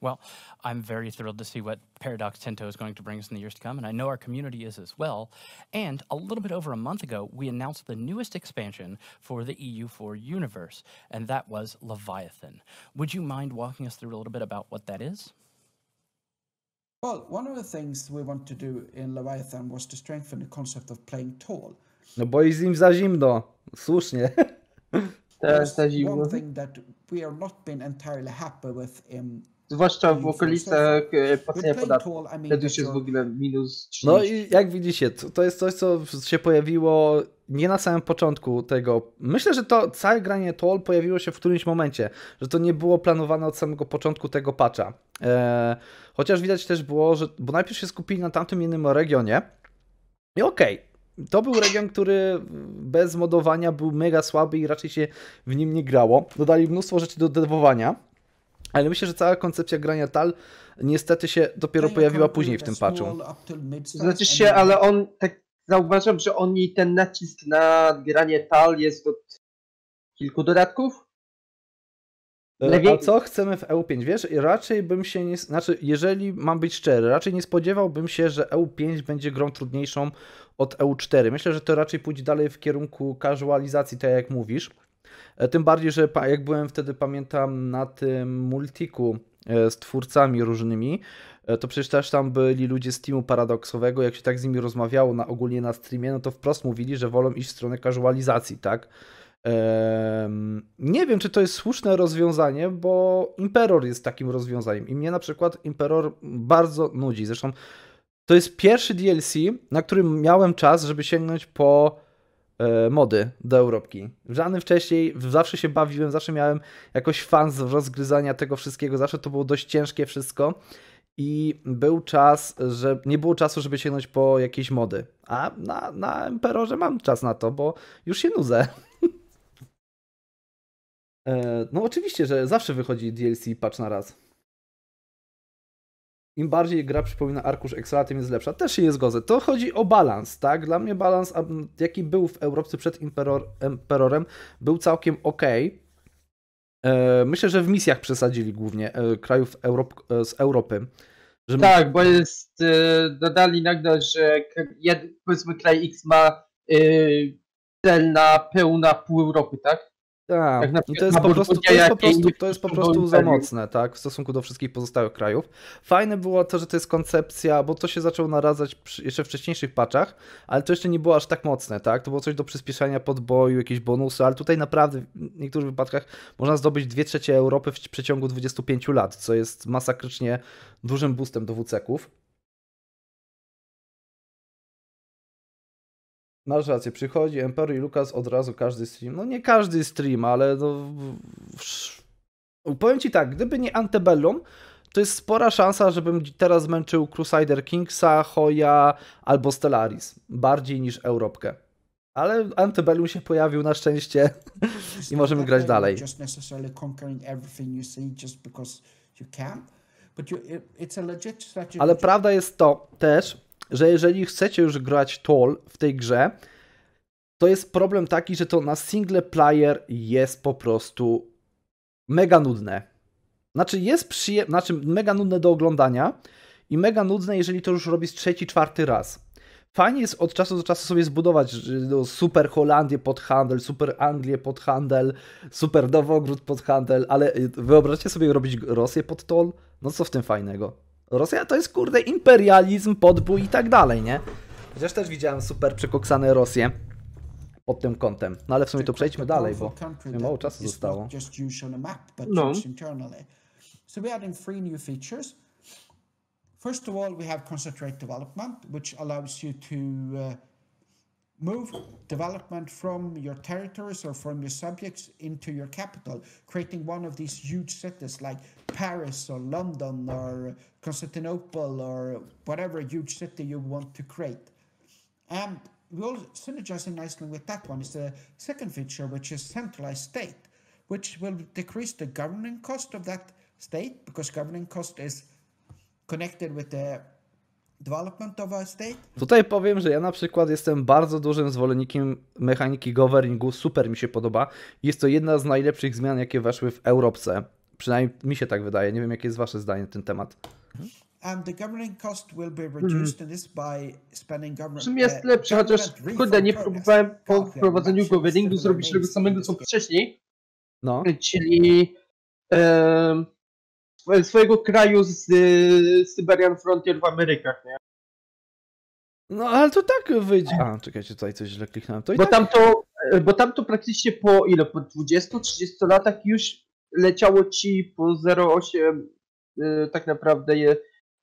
Well, I'm very thrilled to see what Paradox Tento is going to bring us in the years to come, and I know our community is as well. And a little bit over a month ago, we announced the newest expansion for the EU4 universe, and that was Leviathan. Would you mind walking us through a little bit about what that is? Well, one of the things we want to do in Leviathan was to strengthen the concept of playing tall. No bo jest im za zimno. Słusznie. There's one thing that we are not been entirely happy with in zwłaszcza w okolicach e, płacenia podatku. Wtedy już jest w ogóle minus 30. No i jak widzicie, to, to jest coś, co się pojawiło nie na samym początku tego. Myślę, że to całe granie Toll pojawiło się w którymś momencie, że to nie było planowane od samego początku tego patcha. E, chociaż widać też było, że bo najpierw się skupili na tamtym innym regionie i okej, okay. To był region, który bez modowania był mega słaby i raczej się w nim nie grało. Dodali mnóstwo rzeczy do dewowania, ale myślę, że cała koncepcja grania tal niestety się dopiero no pojawiła później w tym patchu. Znaczy się, ale on, tak zauważam, że oni ten nacisk na granie tal jest od kilku dodatków. E, Lewie... A co chcemy w EU5? Wiesz, raczej bym się nie. Znaczy, jeżeli mam być szczery, raczej nie spodziewałbym się, że EU5 będzie grą trudniejszą od EU4. Myślę, że to raczej pójdzie dalej w kierunku casualizacji, tak jak mówisz. E, tym bardziej, że jak byłem wtedy, pamiętam, na tym multiku e, z twórcami różnymi, e, to przecież też tam byli ludzie z teamu paradoksowego, jak się tak z nimi rozmawiało na, ogólnie na streamie, no to wprost mówili, że wolą iść w stronę casualizacji, tak? Nie wiem, czy to jest słuszne rozwiązanie, bo Imperor jest takim rozwiązaniem i mnie na przykład Imperor bardzo nudzi. Zresztą to jest pierwszy DLC, na którym miałem czas, żeby sięgnąć po E, mody do Europki. Żadnym wcześniej, zawsze się bawiłem, zawsze miałem jakoś fan z rozgryzania tego wszystkiego, zawsze to było dość ciężkie wszystko i był czas, że nie było czasu, żeby sięgnąć po jakieś mody. A na, na Emperorze mam czas na to, bo już się nudzę. E, no oczywiście, że zawsze wychodzi DLC patch na raz im bardziej gra przypomina arkusz Excela, tym jest lepsza. Też się je zgodzę. To chodzi o balans, tak? Dla mnie balans, jaki był w Europce przed Imperor, Emperorem, był całkiem ok. E, myślę, że w misjach przesadzili głównie e, krajów Europ e, z Europy. Że tak, my... bo jest, dodali nagle, że jed, powiedzmy kraj X ma na pełna pół Europy, tak? Tak, tak no to, jest po prostu, to, jest po prostu, to jest po prostu za mocne, tak, w stosunku do wszystkich pozostałych krajów. Fajne było to, że to jest koncepcja, bo to się zaczęło naradzać przy, jeszcze w wcześniejszych paczach, ale to jeszcze nie było aż tak mocne, tak, to było coś do przyspieszania podboju, jakieś bonusy, ale tutaj naprawdę w niektórych wypadkach można zdobyć 2 trzecie Europy w przeciągu 25 lat, co jest masakrycznie dużym boostem do wc ów Masz rację, przychodzi Emperor i Lukas od razu każdy stream. No nie każdy stream, ale no... Powiem ci tak, gdyby nie Antebellum, to jest spora szansa, żebym teraz męczył Crusader Kingsa, Hoya albo Stellaris. Bardziej niż Europkę. Ale Antebellum się pojawił na szczęście i możemy grać dalej. Ale prawda jest to też, że jeżeli chcecie już grać Toll w tej grze, to jest problem taki, że to na single player jest po prostu mega nudne. Znaczy jest przyje... znaczy mega nudne do oglądania i mega nudne, jeżeli to już robisz trzeci, czwarty raz. Fajnie jest od czasu do czasu sobie zbudować no, super Holandię pod handel, super Anglię pod handel, super Nowogród pod handel, ale wyobraźcie sobie robić Rosję pod tol? No co w tym fajnego? Rosja to jest kurde imperializm, podbój i tak dalej, nie? Chociaż też widziałem super przekoksane Rosję pod tym kątem. No ale w sumie to przejdźmy dalej, bo mało czasu zostało. No. So we adding three new features. First of all, we have concentrate development, which allows you to uh, move development from your territories or from your subjects into your capital, creating one of these huge cities like Paris or London or Constantinople or whatever huge city you want to create. And we all synergize in Iceland with that one is the second feature, which is centralized state, which will decrease the governing cost of that state because governing cost is connected with the Tutaj powiem, że ja na przykład jestem bardzo dużym zwolennikiem mechaniki governingu, super mi się podoba. Jest to jedna z najlepszych zmian, jakie weszły w Europce. Przynajmniej mi się tak wydaje. Nie wiem, jakie jest wasze zdanie na ten temat. And hmm? um, the governing cost will be reduced hmm. this by spending government. Czym jest uh, lepsze, chociaż kurde, nie próbowałem po wprowadzeniu governingu zrobić tego samego co wcześniej. No. Czyli. Um, swojego kraju z, y, z Siberian Frontier w Amerykach, nie? No ale to tak wyjdzie. A, czekajcie, tutaj coś źle kliknąłem. To bo, tak... tam to, e, bo tam to praktycznie po ile? Po 20-30 latach już leciało ci po 0,8 yy, tak naprawdę je,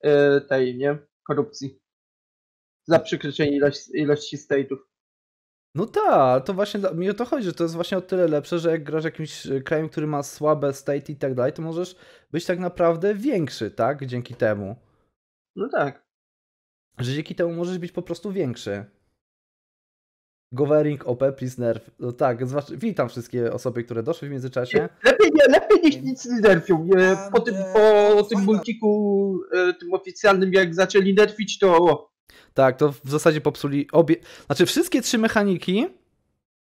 y, tej, nie? Korupcji. Za przekroczenie ilości, ilości state'ów. No tak, to właśnie mi o to chodzi, że to jest właśnie o tyle lepsze, że jak grasz jakimś e, krajem, który ma słabe state i tak dalej, to możesz być tak naprawdę większy, tak? Dzięki temu. No tak. Że dzięki temu możesz być po prostu większy. Govering OP, please nerf. No tak, zwłaszcza, witam wszystkie osoby, które doszły w międzyczasie. Lepiej, nie, lepiej niech nic nie nerfią. Po tym, po tym multiku, e, tym oficjalnym, jak zaczęli nerfić, to tak, to w zasadzie popsuli obie. Znaczy, wszystkie trzy mechaniki.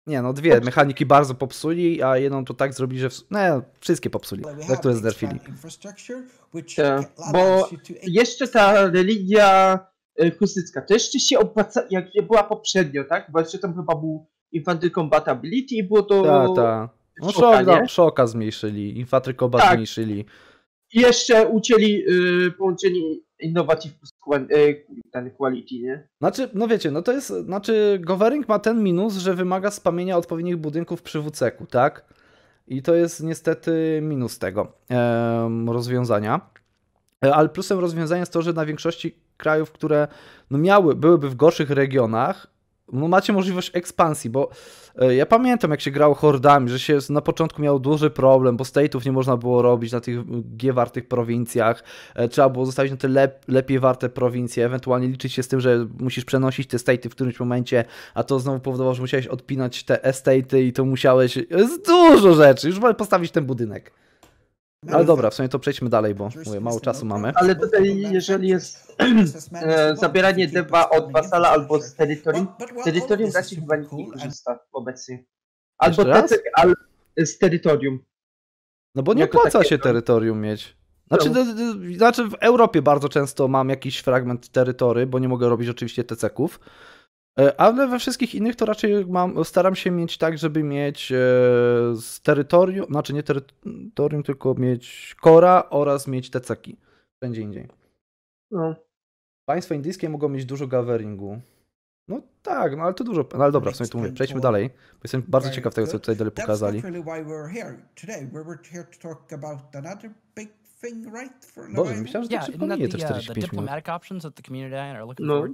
Nie, no dwie mechaniki bardzo popsuli, a jedną to tak zrobili, że. W... No, wszystkie popsuli, za które zderfili. Tak, bo jeszcze ta religia y, husycka, to jeszcze się opłaca, jak była poprzednio, tak? Bo jeszcze tam chyba był Infantry Combatability i było to. Tak, tak. No, szoka, szoka, szoka zmniejszyli, Infantry Combat tak. zmniejszyli. I jeszcze ucięli, yy, połączyli innovative plus y, ten quality, nie? Znaczy, no wiecie, no to jest, znaczy Govering ma ten minus, że wymaga spamienia odpowiednich budynków przy wck tak? I to jest niestety minus tego rozwiązania. E, ale plusem rozwiązania jest to, że na większości krajów, które no miały, byłyby w gorszych regionach, macie możliwość ekspansji, bo e, ja pamiętam jak się grało hordami, że się na początku miał duży problem, bo state'ów nie można było robić na tych G wartych prowincjach, e, trzeba było zostawić na te lep, lepiej warte prowincje, ewentualnie liczyć się z tym, że musisz przenosić te state'y w którymś momencie, a to znowu powodowało, że musiałeś odpinać te estate'y i to musiałeś, jest dużo rzeczy, już postawić ten budynek. Ale dobra, w sumie to przejdźmy dalej, bo mówię, mało czasu mamy. Ale tutaj, jeżeli jest e, zabieranie dwa od wasala albo z terytorium, z terytorium raczej chyba nikt nie korzysta obecnie. Albo tecek, albo z terytorium. No bo nie Jako opłaca się terytorium mieć. Znaczy, no. znaczy w Europie bardzo często mam jakiś fragment terytory, bo nie mogę robić oczywiście teceków. E, ale we wszystkich innych to raczej mam, staram się mieć tak, żeby mieć e, z terytorium, znaczy nie terytorium, tylko mieć kora oraz mieć teceki. Wszędzie indziej. No. Państwa indyjskie mogą mieć dużo gaweringu. No tak, no ale to dużo. No ale dobra, w sumie tu mówię. Przejdźmy dalej. Bo jestem bardzo ciekaw tego, co tutaj dalej pokazali. Boże, myślałem, że tak szybko minie te 45 uh, minut. No.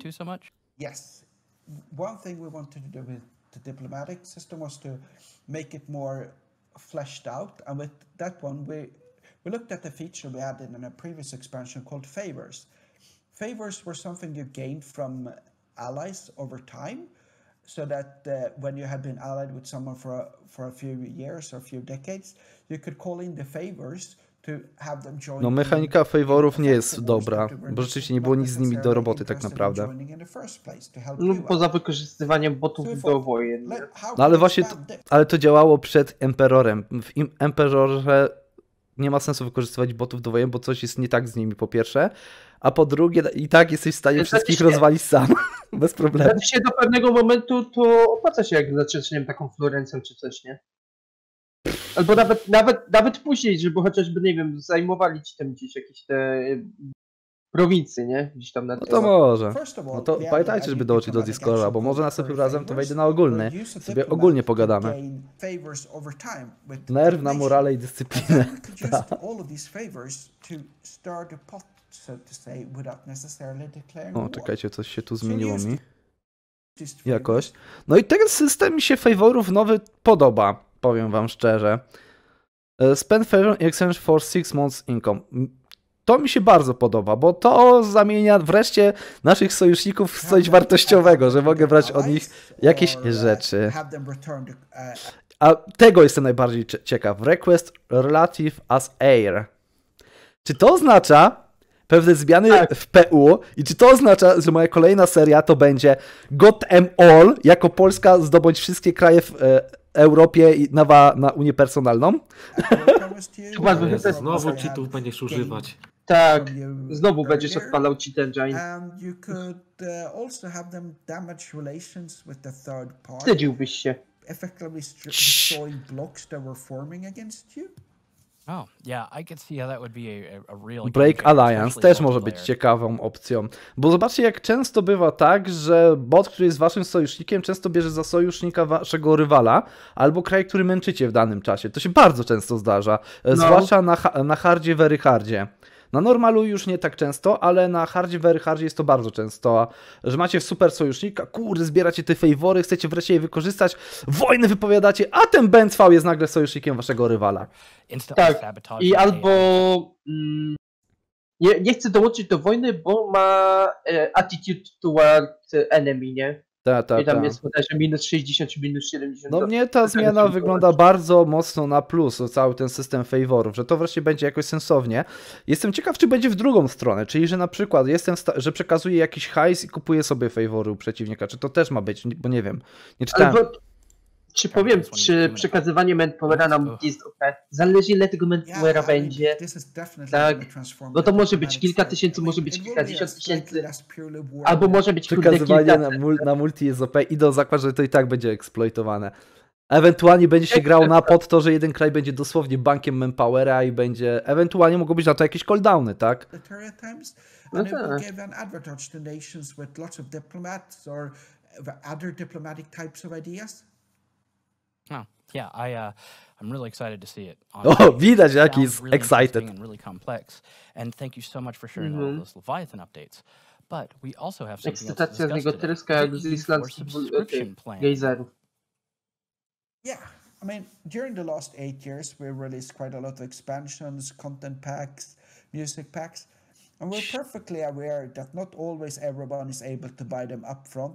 one thing we wanted to do with the diplomatic system was to make it more fleshed out. And with that one, we, we looked at the feature we added in a previous expansion called favors. Favors were something you gained from allies over time, so that uh, when you had been allied with someone for a, for a few years or a few decades, you could call in the favors No, mechanika favorów nie jest dobra, bo rzeczywiście nie było nic z nimi do roboty tak naprawdę. Lub poza wykorzystywaniem botów do wojen. No ale właśnie, to, ale to działało przed Emperorem. W Emperorze nie ma sensu wykorzystywać botów do wojen, bo coś jest nie tak z nimi po pierwsze, a po drugie i tak jesteś w stanie wszystkich się. rozwalić sam, bez problemu. Znaczy się do pewnego momentu to opłaca się, jak zaczniesz, taką Florencją czy coś, nie? Albo nawet, nawet, nawet później, żeby chociażby, nie wiem, zajmowali ci tam gdzieś jakieś te e, prowincje, nie? Gdzieś tam na No to może. No to pamiętajcie, żeby dołączyć do Discorda, bo może następnym razem to wejdę na ogólny. Sobie ogólnie pogadamy. Nerw na morale i dyscyplinę. O, czekajcie, coś się tu zmieniło mi. Jakoś. No i ten system mi się favorów nowy podoba powiem wam szczerze. E, spend fair exchange for six months income. To mi się bardzo podoba, bo to zamienia wreszcie naszych sojuszników w coś wartościowego, że mogę brać od nich jakieś rzeczy. A tego jestem najbardziej ciekaw. Request relative as air. Czy to oznacza, pewne zmiany tak. w PU i czy to oznacza, że moja kolejna seria to będzie Got em All, jako Polska zdobądź wszystkie kraje w, e, Europie i nawa na Unię Personalną. Chyba znowu cheatów będziesz używać. Tak, znowu będziesz odpalał ci cheat engine. Uh, Wstydziłbyś się. Effectively destroy blocks that were forming against you. Break Alliance też może być ciekawą opcją, bo zobaczcie jak często bywa tak, że bot, który jest waszym sojusznikiem, często bierze za sojusznika waszego rywala albo kraj, który męczycie w danym czasie. To się bardzo często zdarza, no. zwłaszcza na, na hardzie, very hardzie. Na normalu już nie tak często, ale na hardzie, very hardzie jest to bardzo często, że macie super sojusznika, kurde, zbieracie te fejwory, chcecie wreszcie je wykorzystać, wojny wypowiadacie, a ten BNV jest nagle sojusznikiem waszego rywala. Tak, i albo... Mm, nie, nie chce dołączyć do wojny, bo ma e, attitude toward enemy, nie? Ta, ta, I tam ta. jest bodajże minus 60 czy minus 70. No mnie ta zmiana wygląda bardzo mocno na plus, cały ten system favorów, że to wreszcie będzie jakoś sensownie. Jestem ciekaw, czy będzie w drugą stronę, czyli że na przykład jestem, że przekazuję jakiś hajs i kupuję sobie favory u przeciwnika, czy to też ma być, bo nie wiem. Nie czytałem. Czy powiem, czy przekazywanie manpowera nam jest OP? Zależy ile tego manpowera będzie. Tak. Bo no to może być kilka tysięcy, może być kilkadziesiąt tysięcy. Albo może być Przekazywanie na, mul na multi jest OP i do zakład, że to i tak będzie eksploitowane. Ewentualnie będzie się grał na pod to, że jeden kraj będzie dosłownie bankiem manpowera i będzie. Ewentualnie mogą być na to jakieś cooldowny, tak? No tak. Oh yeah, I uh, I'm really excited to see it. Oh, honestly. Oh, vida Jack is really excited and really complex. And thank you so much for sharing mm -hmm. all mm-hmm. those Leviathan updates. But we also have something else eh, eh, Yeah, I mean, during the last eight years, we released quite a lot of expansions, content packs, music packs, and we're perfectly aware that not always everyone is able to buy them upfront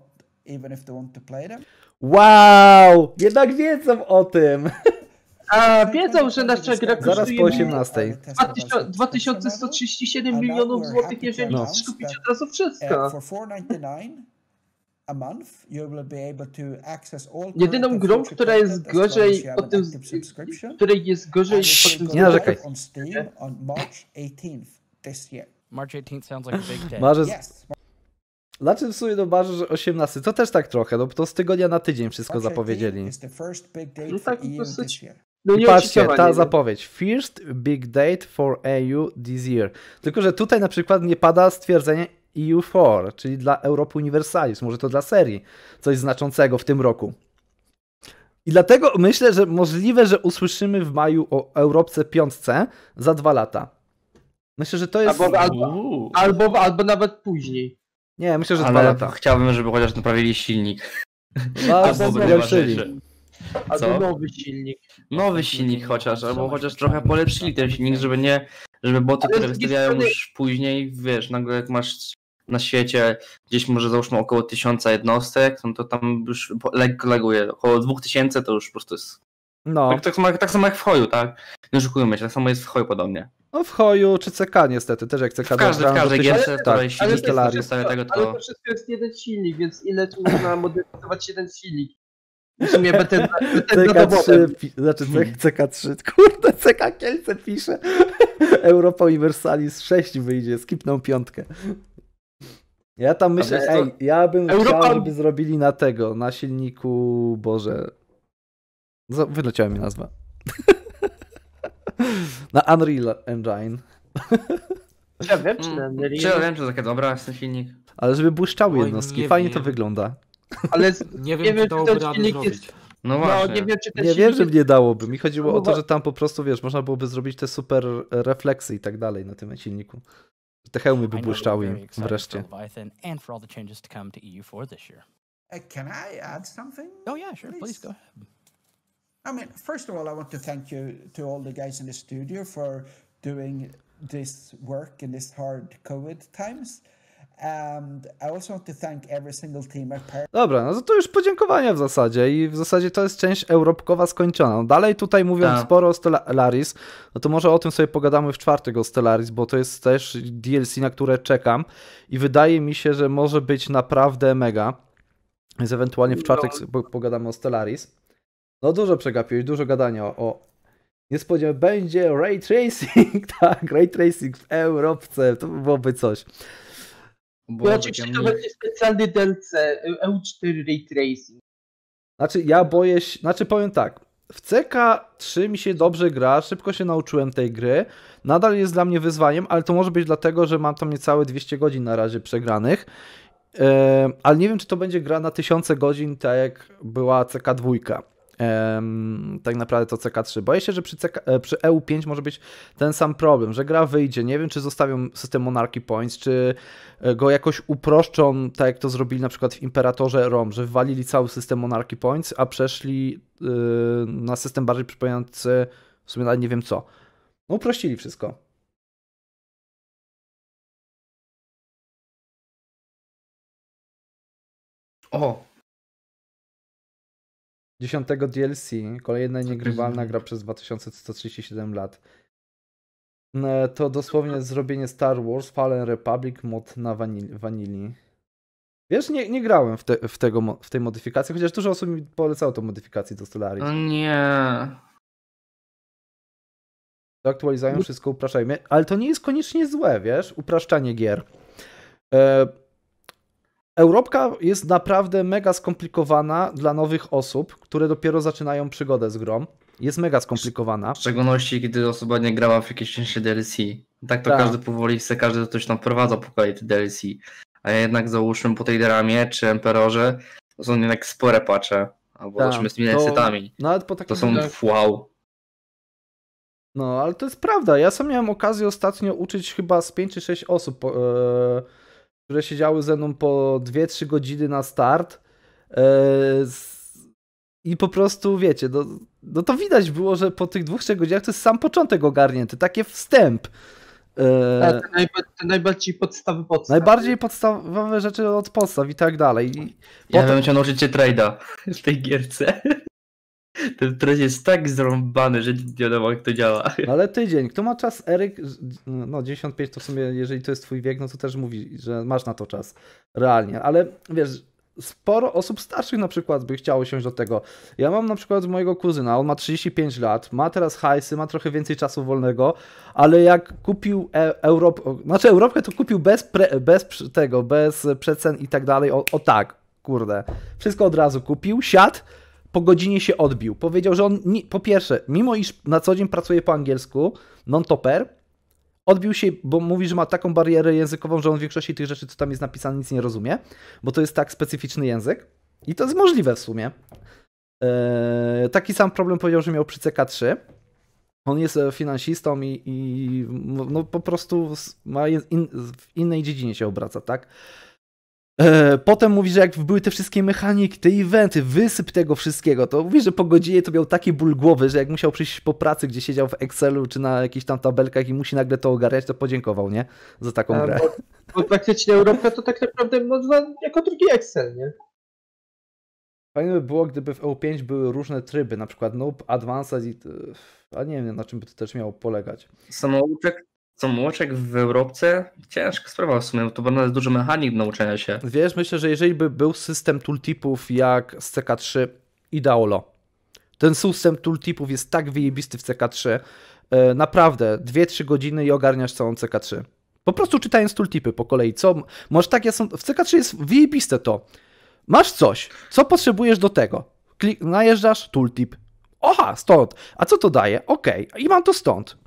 even if they want to play them. Wow! Jednak wiedzą o tym! A znaczy, wiedzą, no, że nasza gra Zaraz po 18. 2137 milionów złotych, jeżeli no. chcesz kupić od razu wszystko. A month, you will be able to access all Jedyną grą, która jest gorzej o tym, której jest gorzej po tym nie narzekaj. on March 18th this year. March 18th sounds like a big day. Marzec... Yes. Dlaczego w sumie no że 18, to też tak trochę, no bo to z tygodnia na tydzień wszystko zapowiedzieli. No tak e no I patrzcie, ta nie zapowiedź. First big date for EU this year. Tylko, że tutaj na przykład nie pada stwierdzenie EU4, czyli dla Europy Universalis, może to dla serii, coś znaczącego w tym roku. I dlatego myślę, że możliwe, że usłyszymy w maju o Europce piątce za dwa lata. Myślę, że to jest. Albo, albo, albo, albo nawet później. Nie, myślę, że ale dwa lata. Chciałbym, żeby chociaż naprawili silnik. No, albo polepszyli. Albo nowy silnik. Nowy silnik chociaż, albo chociaż trochę polepszyli ten silnik, żeby nie, żeby boty, które wystawiają strony... już później, wiesz, nagle jak masz na świecie gdzieś może załóżmy około tysiąca jednostek, no to tam już lekko laguje. Około dwóch tysięcy to już po prostu jest. No. Tak, tak, tak samo jak w Hoju, tak? Nie oszukujmy się, tak samo jest w Hoju podobnie. No w Hoju czy CK niestety, też jak CK każdy, w każdej gierce, tak, ale, ale, to, to, tego, to... ale to wszystko jest jeden silnik, więc ile można modyfikować jeden silnik? W sumie BT, CK3, znaczy CK3, hmm. kurde, CK Kielce pisze. Europa Universalis 6 wyjdzie, skipną piątkę. Ja tam myślę, to... ej, ja bym Europa... chciał, żeby zrobili na tego, na silniku, Boże. Wyleciała mi nazwa. Na Unreal Engine. Ja wiem, czy na mm. Unreal. Czy ja wiem, czy taka dobra jest ten silnik. Ale żeby błyszczały Oj, jednostki, fajnie wiem. to wygląda. Ale nie wiem, czy to ten silnik zrobić. jest... No, no właśnie. nie wiem, czy nie, wiem, że dałoby. Mi chodziło no o to, że tam po prostu, wiesz, można byłoby zrobić te super refleksy i tak dalej na tym silniku. Te hełmy by błyszczały im wreszcie. E uh, can I add something? Oh yeah, sure, please go ahead. I mean, first of all, I want to thank you to all the guys in the studio for doing this work in this hard COVID times. And I also want to thank every single team Dobra, no to już podziękowania w zasadzie i w zasadzie to jest część europkowa skończona. No dalej tutaj mówiąc no. sporo o Stellaris, no to może o tym sobie pogadamy w czwartek o Stellaris, bo to jest też DLC, na które czekam i wydaje mi się, że może być naprawdę mega. Więc ewentualnie w czwartek no. pogadamy o Stellaris. No dużo przegapiłeś, dużo gadania o... Niespodziewanie będzie Ray Tracing, tak, Ray Tracing w Europce, to byłoby coś. Bo oczywiście to będzie specjalny DLC, EU4 e Ray Tracing. Znaczy ja boję się, znaczy powiem tak, w CK3 mi się dobrze gra, szybko się nauczyłem tej gry. Nadal jest dla mnie wyzwaniem, ale to może być dlatego, że mam tam niecałe 200 godzin na razie przegranych. E, ale nie wiem, czy to będzie gra na tysiące godzin, tak jak była CK2 tak naprawdę to CK3. Boję się, że przy, CK, e, przy, EU5 może być ten sam problem, że gra wyjdzie. Nie wiem, czy zostawią system Monarchy Points, czy e, go jakoś uproszczą, tak jak to zrobili na przykład w Imperatorze Rom, że wwalili cały system Monarchy Points, a przeszli yy, na system bardziej przypominający w sumie nawet nie wiem co. No, uprościli wszystko. O, dziesiątego DLC, kolejna niegrywalna gra przez 2137 lat. Mm, e, to dosłownie zrobienie Star Wars Fallen Republic mod na wanili. Wiesz, nie, nie grałem w, te, w, tego, w tej modyfikacji, chociaż dużo osób mi polecało tą modyfikację do Stellaris. O no nie. aktualizują wszystko, upraszajmy. Ale to nie jest koniecznie złe, wiesz, upraszczanie gier. E Europka jest naprawdę mega skomplikowana dla nowych osób, które dopiero zaczynają przygodę z grą. Jest mega skomplikowana. W szczególności, kiedy osoba nie grała w jakieś części DLC. Tak to tak. każdy powoli chce, każdy coś tam wprowadza po kolei te DLC. A jednak załóżmy po tej deramie czy Emperorze to są jednak spore pacze. Albo tak, załóżmy z milesetami. Nawet po To są wow. No, ale to jest prawda. Ja sam miałem okazję ostatnio uczyć chyba z 5 czy 6 osób. E, które siedziały ze mną po 2-3 godziny na start. E, I po prostu, wiecie, no, no to widać było, że po tych dwóch, trzech godzinach to jest sam początek ogarnięty, takie wstęp. E, e, te, najba, te najbardziej podstawy podstaw. Najbardziej podstawowe rzeczy od podstaw i tak dalej. I ja potem... bym chciał nauczyć się trade'a w tej gierce. Ten trend jest tak zrąbany, że nie wiadomo jak to działa. No ale tydzień. Kto ma czas, Eryk? No 95 to w sumie, jeżeli to jest twój wiek, no to też mówi, że masz na to czas. Realnie. Ale wiesz, sporo osób starszych na przykład by chciało się do tego. Ja mam na przykład mojego kuzyna, on ma 35 lat, ma teraz hajsy, ma trochę więcej czasu wolnego, ale jak kupił e Europę, znaczy Europkę to kupił bez, pre, bez tego, bez przecen i tak dalej, o, o tak, kurde. Wszystko od razu kupił, siadł, po godzinie się odbił. Powiedział, że on, po pierwsze, mimo iż na co dzień pracuje po angielsku, non-toper, odbił się, bo mówi, że ma taką barierę językową, że on w większości tych rzeczy, co tam jest napisane, nic nie rozumie, bo to jest tak specyficzny język. I to jest możliwe w sumie. Eee, taki sam problem powiedział, że miał przy CK3. On jest e, finansistą i, i no, po prostu ma in, w innej dziedzinie się obraca, tak? E, potem mówi, że jak były te wszystkie mechaniki, te eventy, wysyp tego wszystkiego, to mówi, że po godzinie to miał taki ból głowy, że jak musiał przyjść po pracy, gdzie siedział w Excelu czy na jakichś tam tabelkach i musi nagle to ogarniać, to podziękował, nie? Za taką A, tak, grę. Bo, bo praktycznie Europa to tak naprawdę można jako drugi Excel, nie? Fajnie by było, gdyby w EU5 były różne tryby, na przykład Noob, Advanced i... A nie wiem, na czym by to też miało polegać. Samouczek co młoczek w Europce ciężka sprawa w sumie, to bardzo dużo mechanik nauczenia się. Wiesz, myślę, że jeżeli by był system tooltipów jak z CK3, ideolo. Ten system tooltipów jest tak wyjebisty w CK3, e, naprawdę, 2-3 godziny i ogarniasz całą CK3. Po prostu czytając tooltipy po kolei, co, może tak ja są, w CK3 jest wyjebiste to. Masz coś, co potrzebujesz do tego. Klik, najeżdżasz, tooltip. Oha, stąd. A co to daje? Okej, okay. i mam to stąd.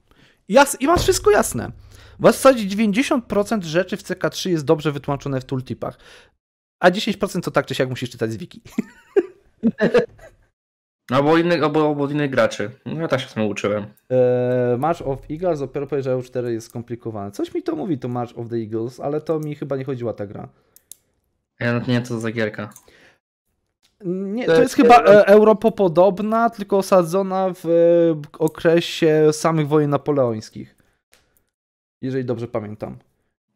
Jas I masz wszystko jasne. W zasadzie 90% rzeczy w CK3 jest dobrze wytłumaczone w tooltipach, a 10% to tak czy siak musisz czytać z wiki. Albo innych, albo, albo innych graczy. No, ja też się z tym uczyłem. Eee, March of Eagles dopiero powiedział, że 4 jest skomplikowane. Coś mi to mówi to March of the Eagles, ale to mi chyba nie chodziła ta gra. Ja nie wiem co to za gierka. Nie, to jest chyba e, europopodobna, tylko osadzona w okresie samych wojen napoleońskich. Jeżeli dobrze pamiętam.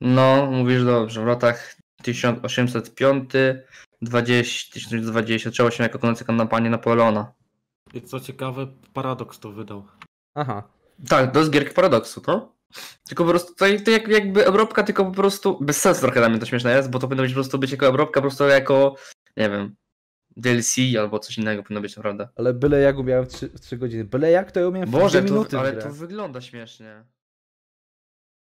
No, mówisz dobrze. W latach 1805 20, 1920 trzeba się jako kampanii Napoleona. I co ciekawe, Paradoks to wydał. Aha. Tak, to jest gierka Paradoksu, to? Tylko po prostu to, to jak, jakby Europka, tylko po prostu bez sensu trochę dla mnie to śmieszne jest, bo to powinno być po prostu być jako Europka, po prostu jako, nie wiem, DLC albo coś innego powinno być naprawdę. Ale byle jak umiałem w 3, godziny. Byle jak to ja umiałem w Boże, 2 minuty. To, ale grę. to wygląda śmiesznie.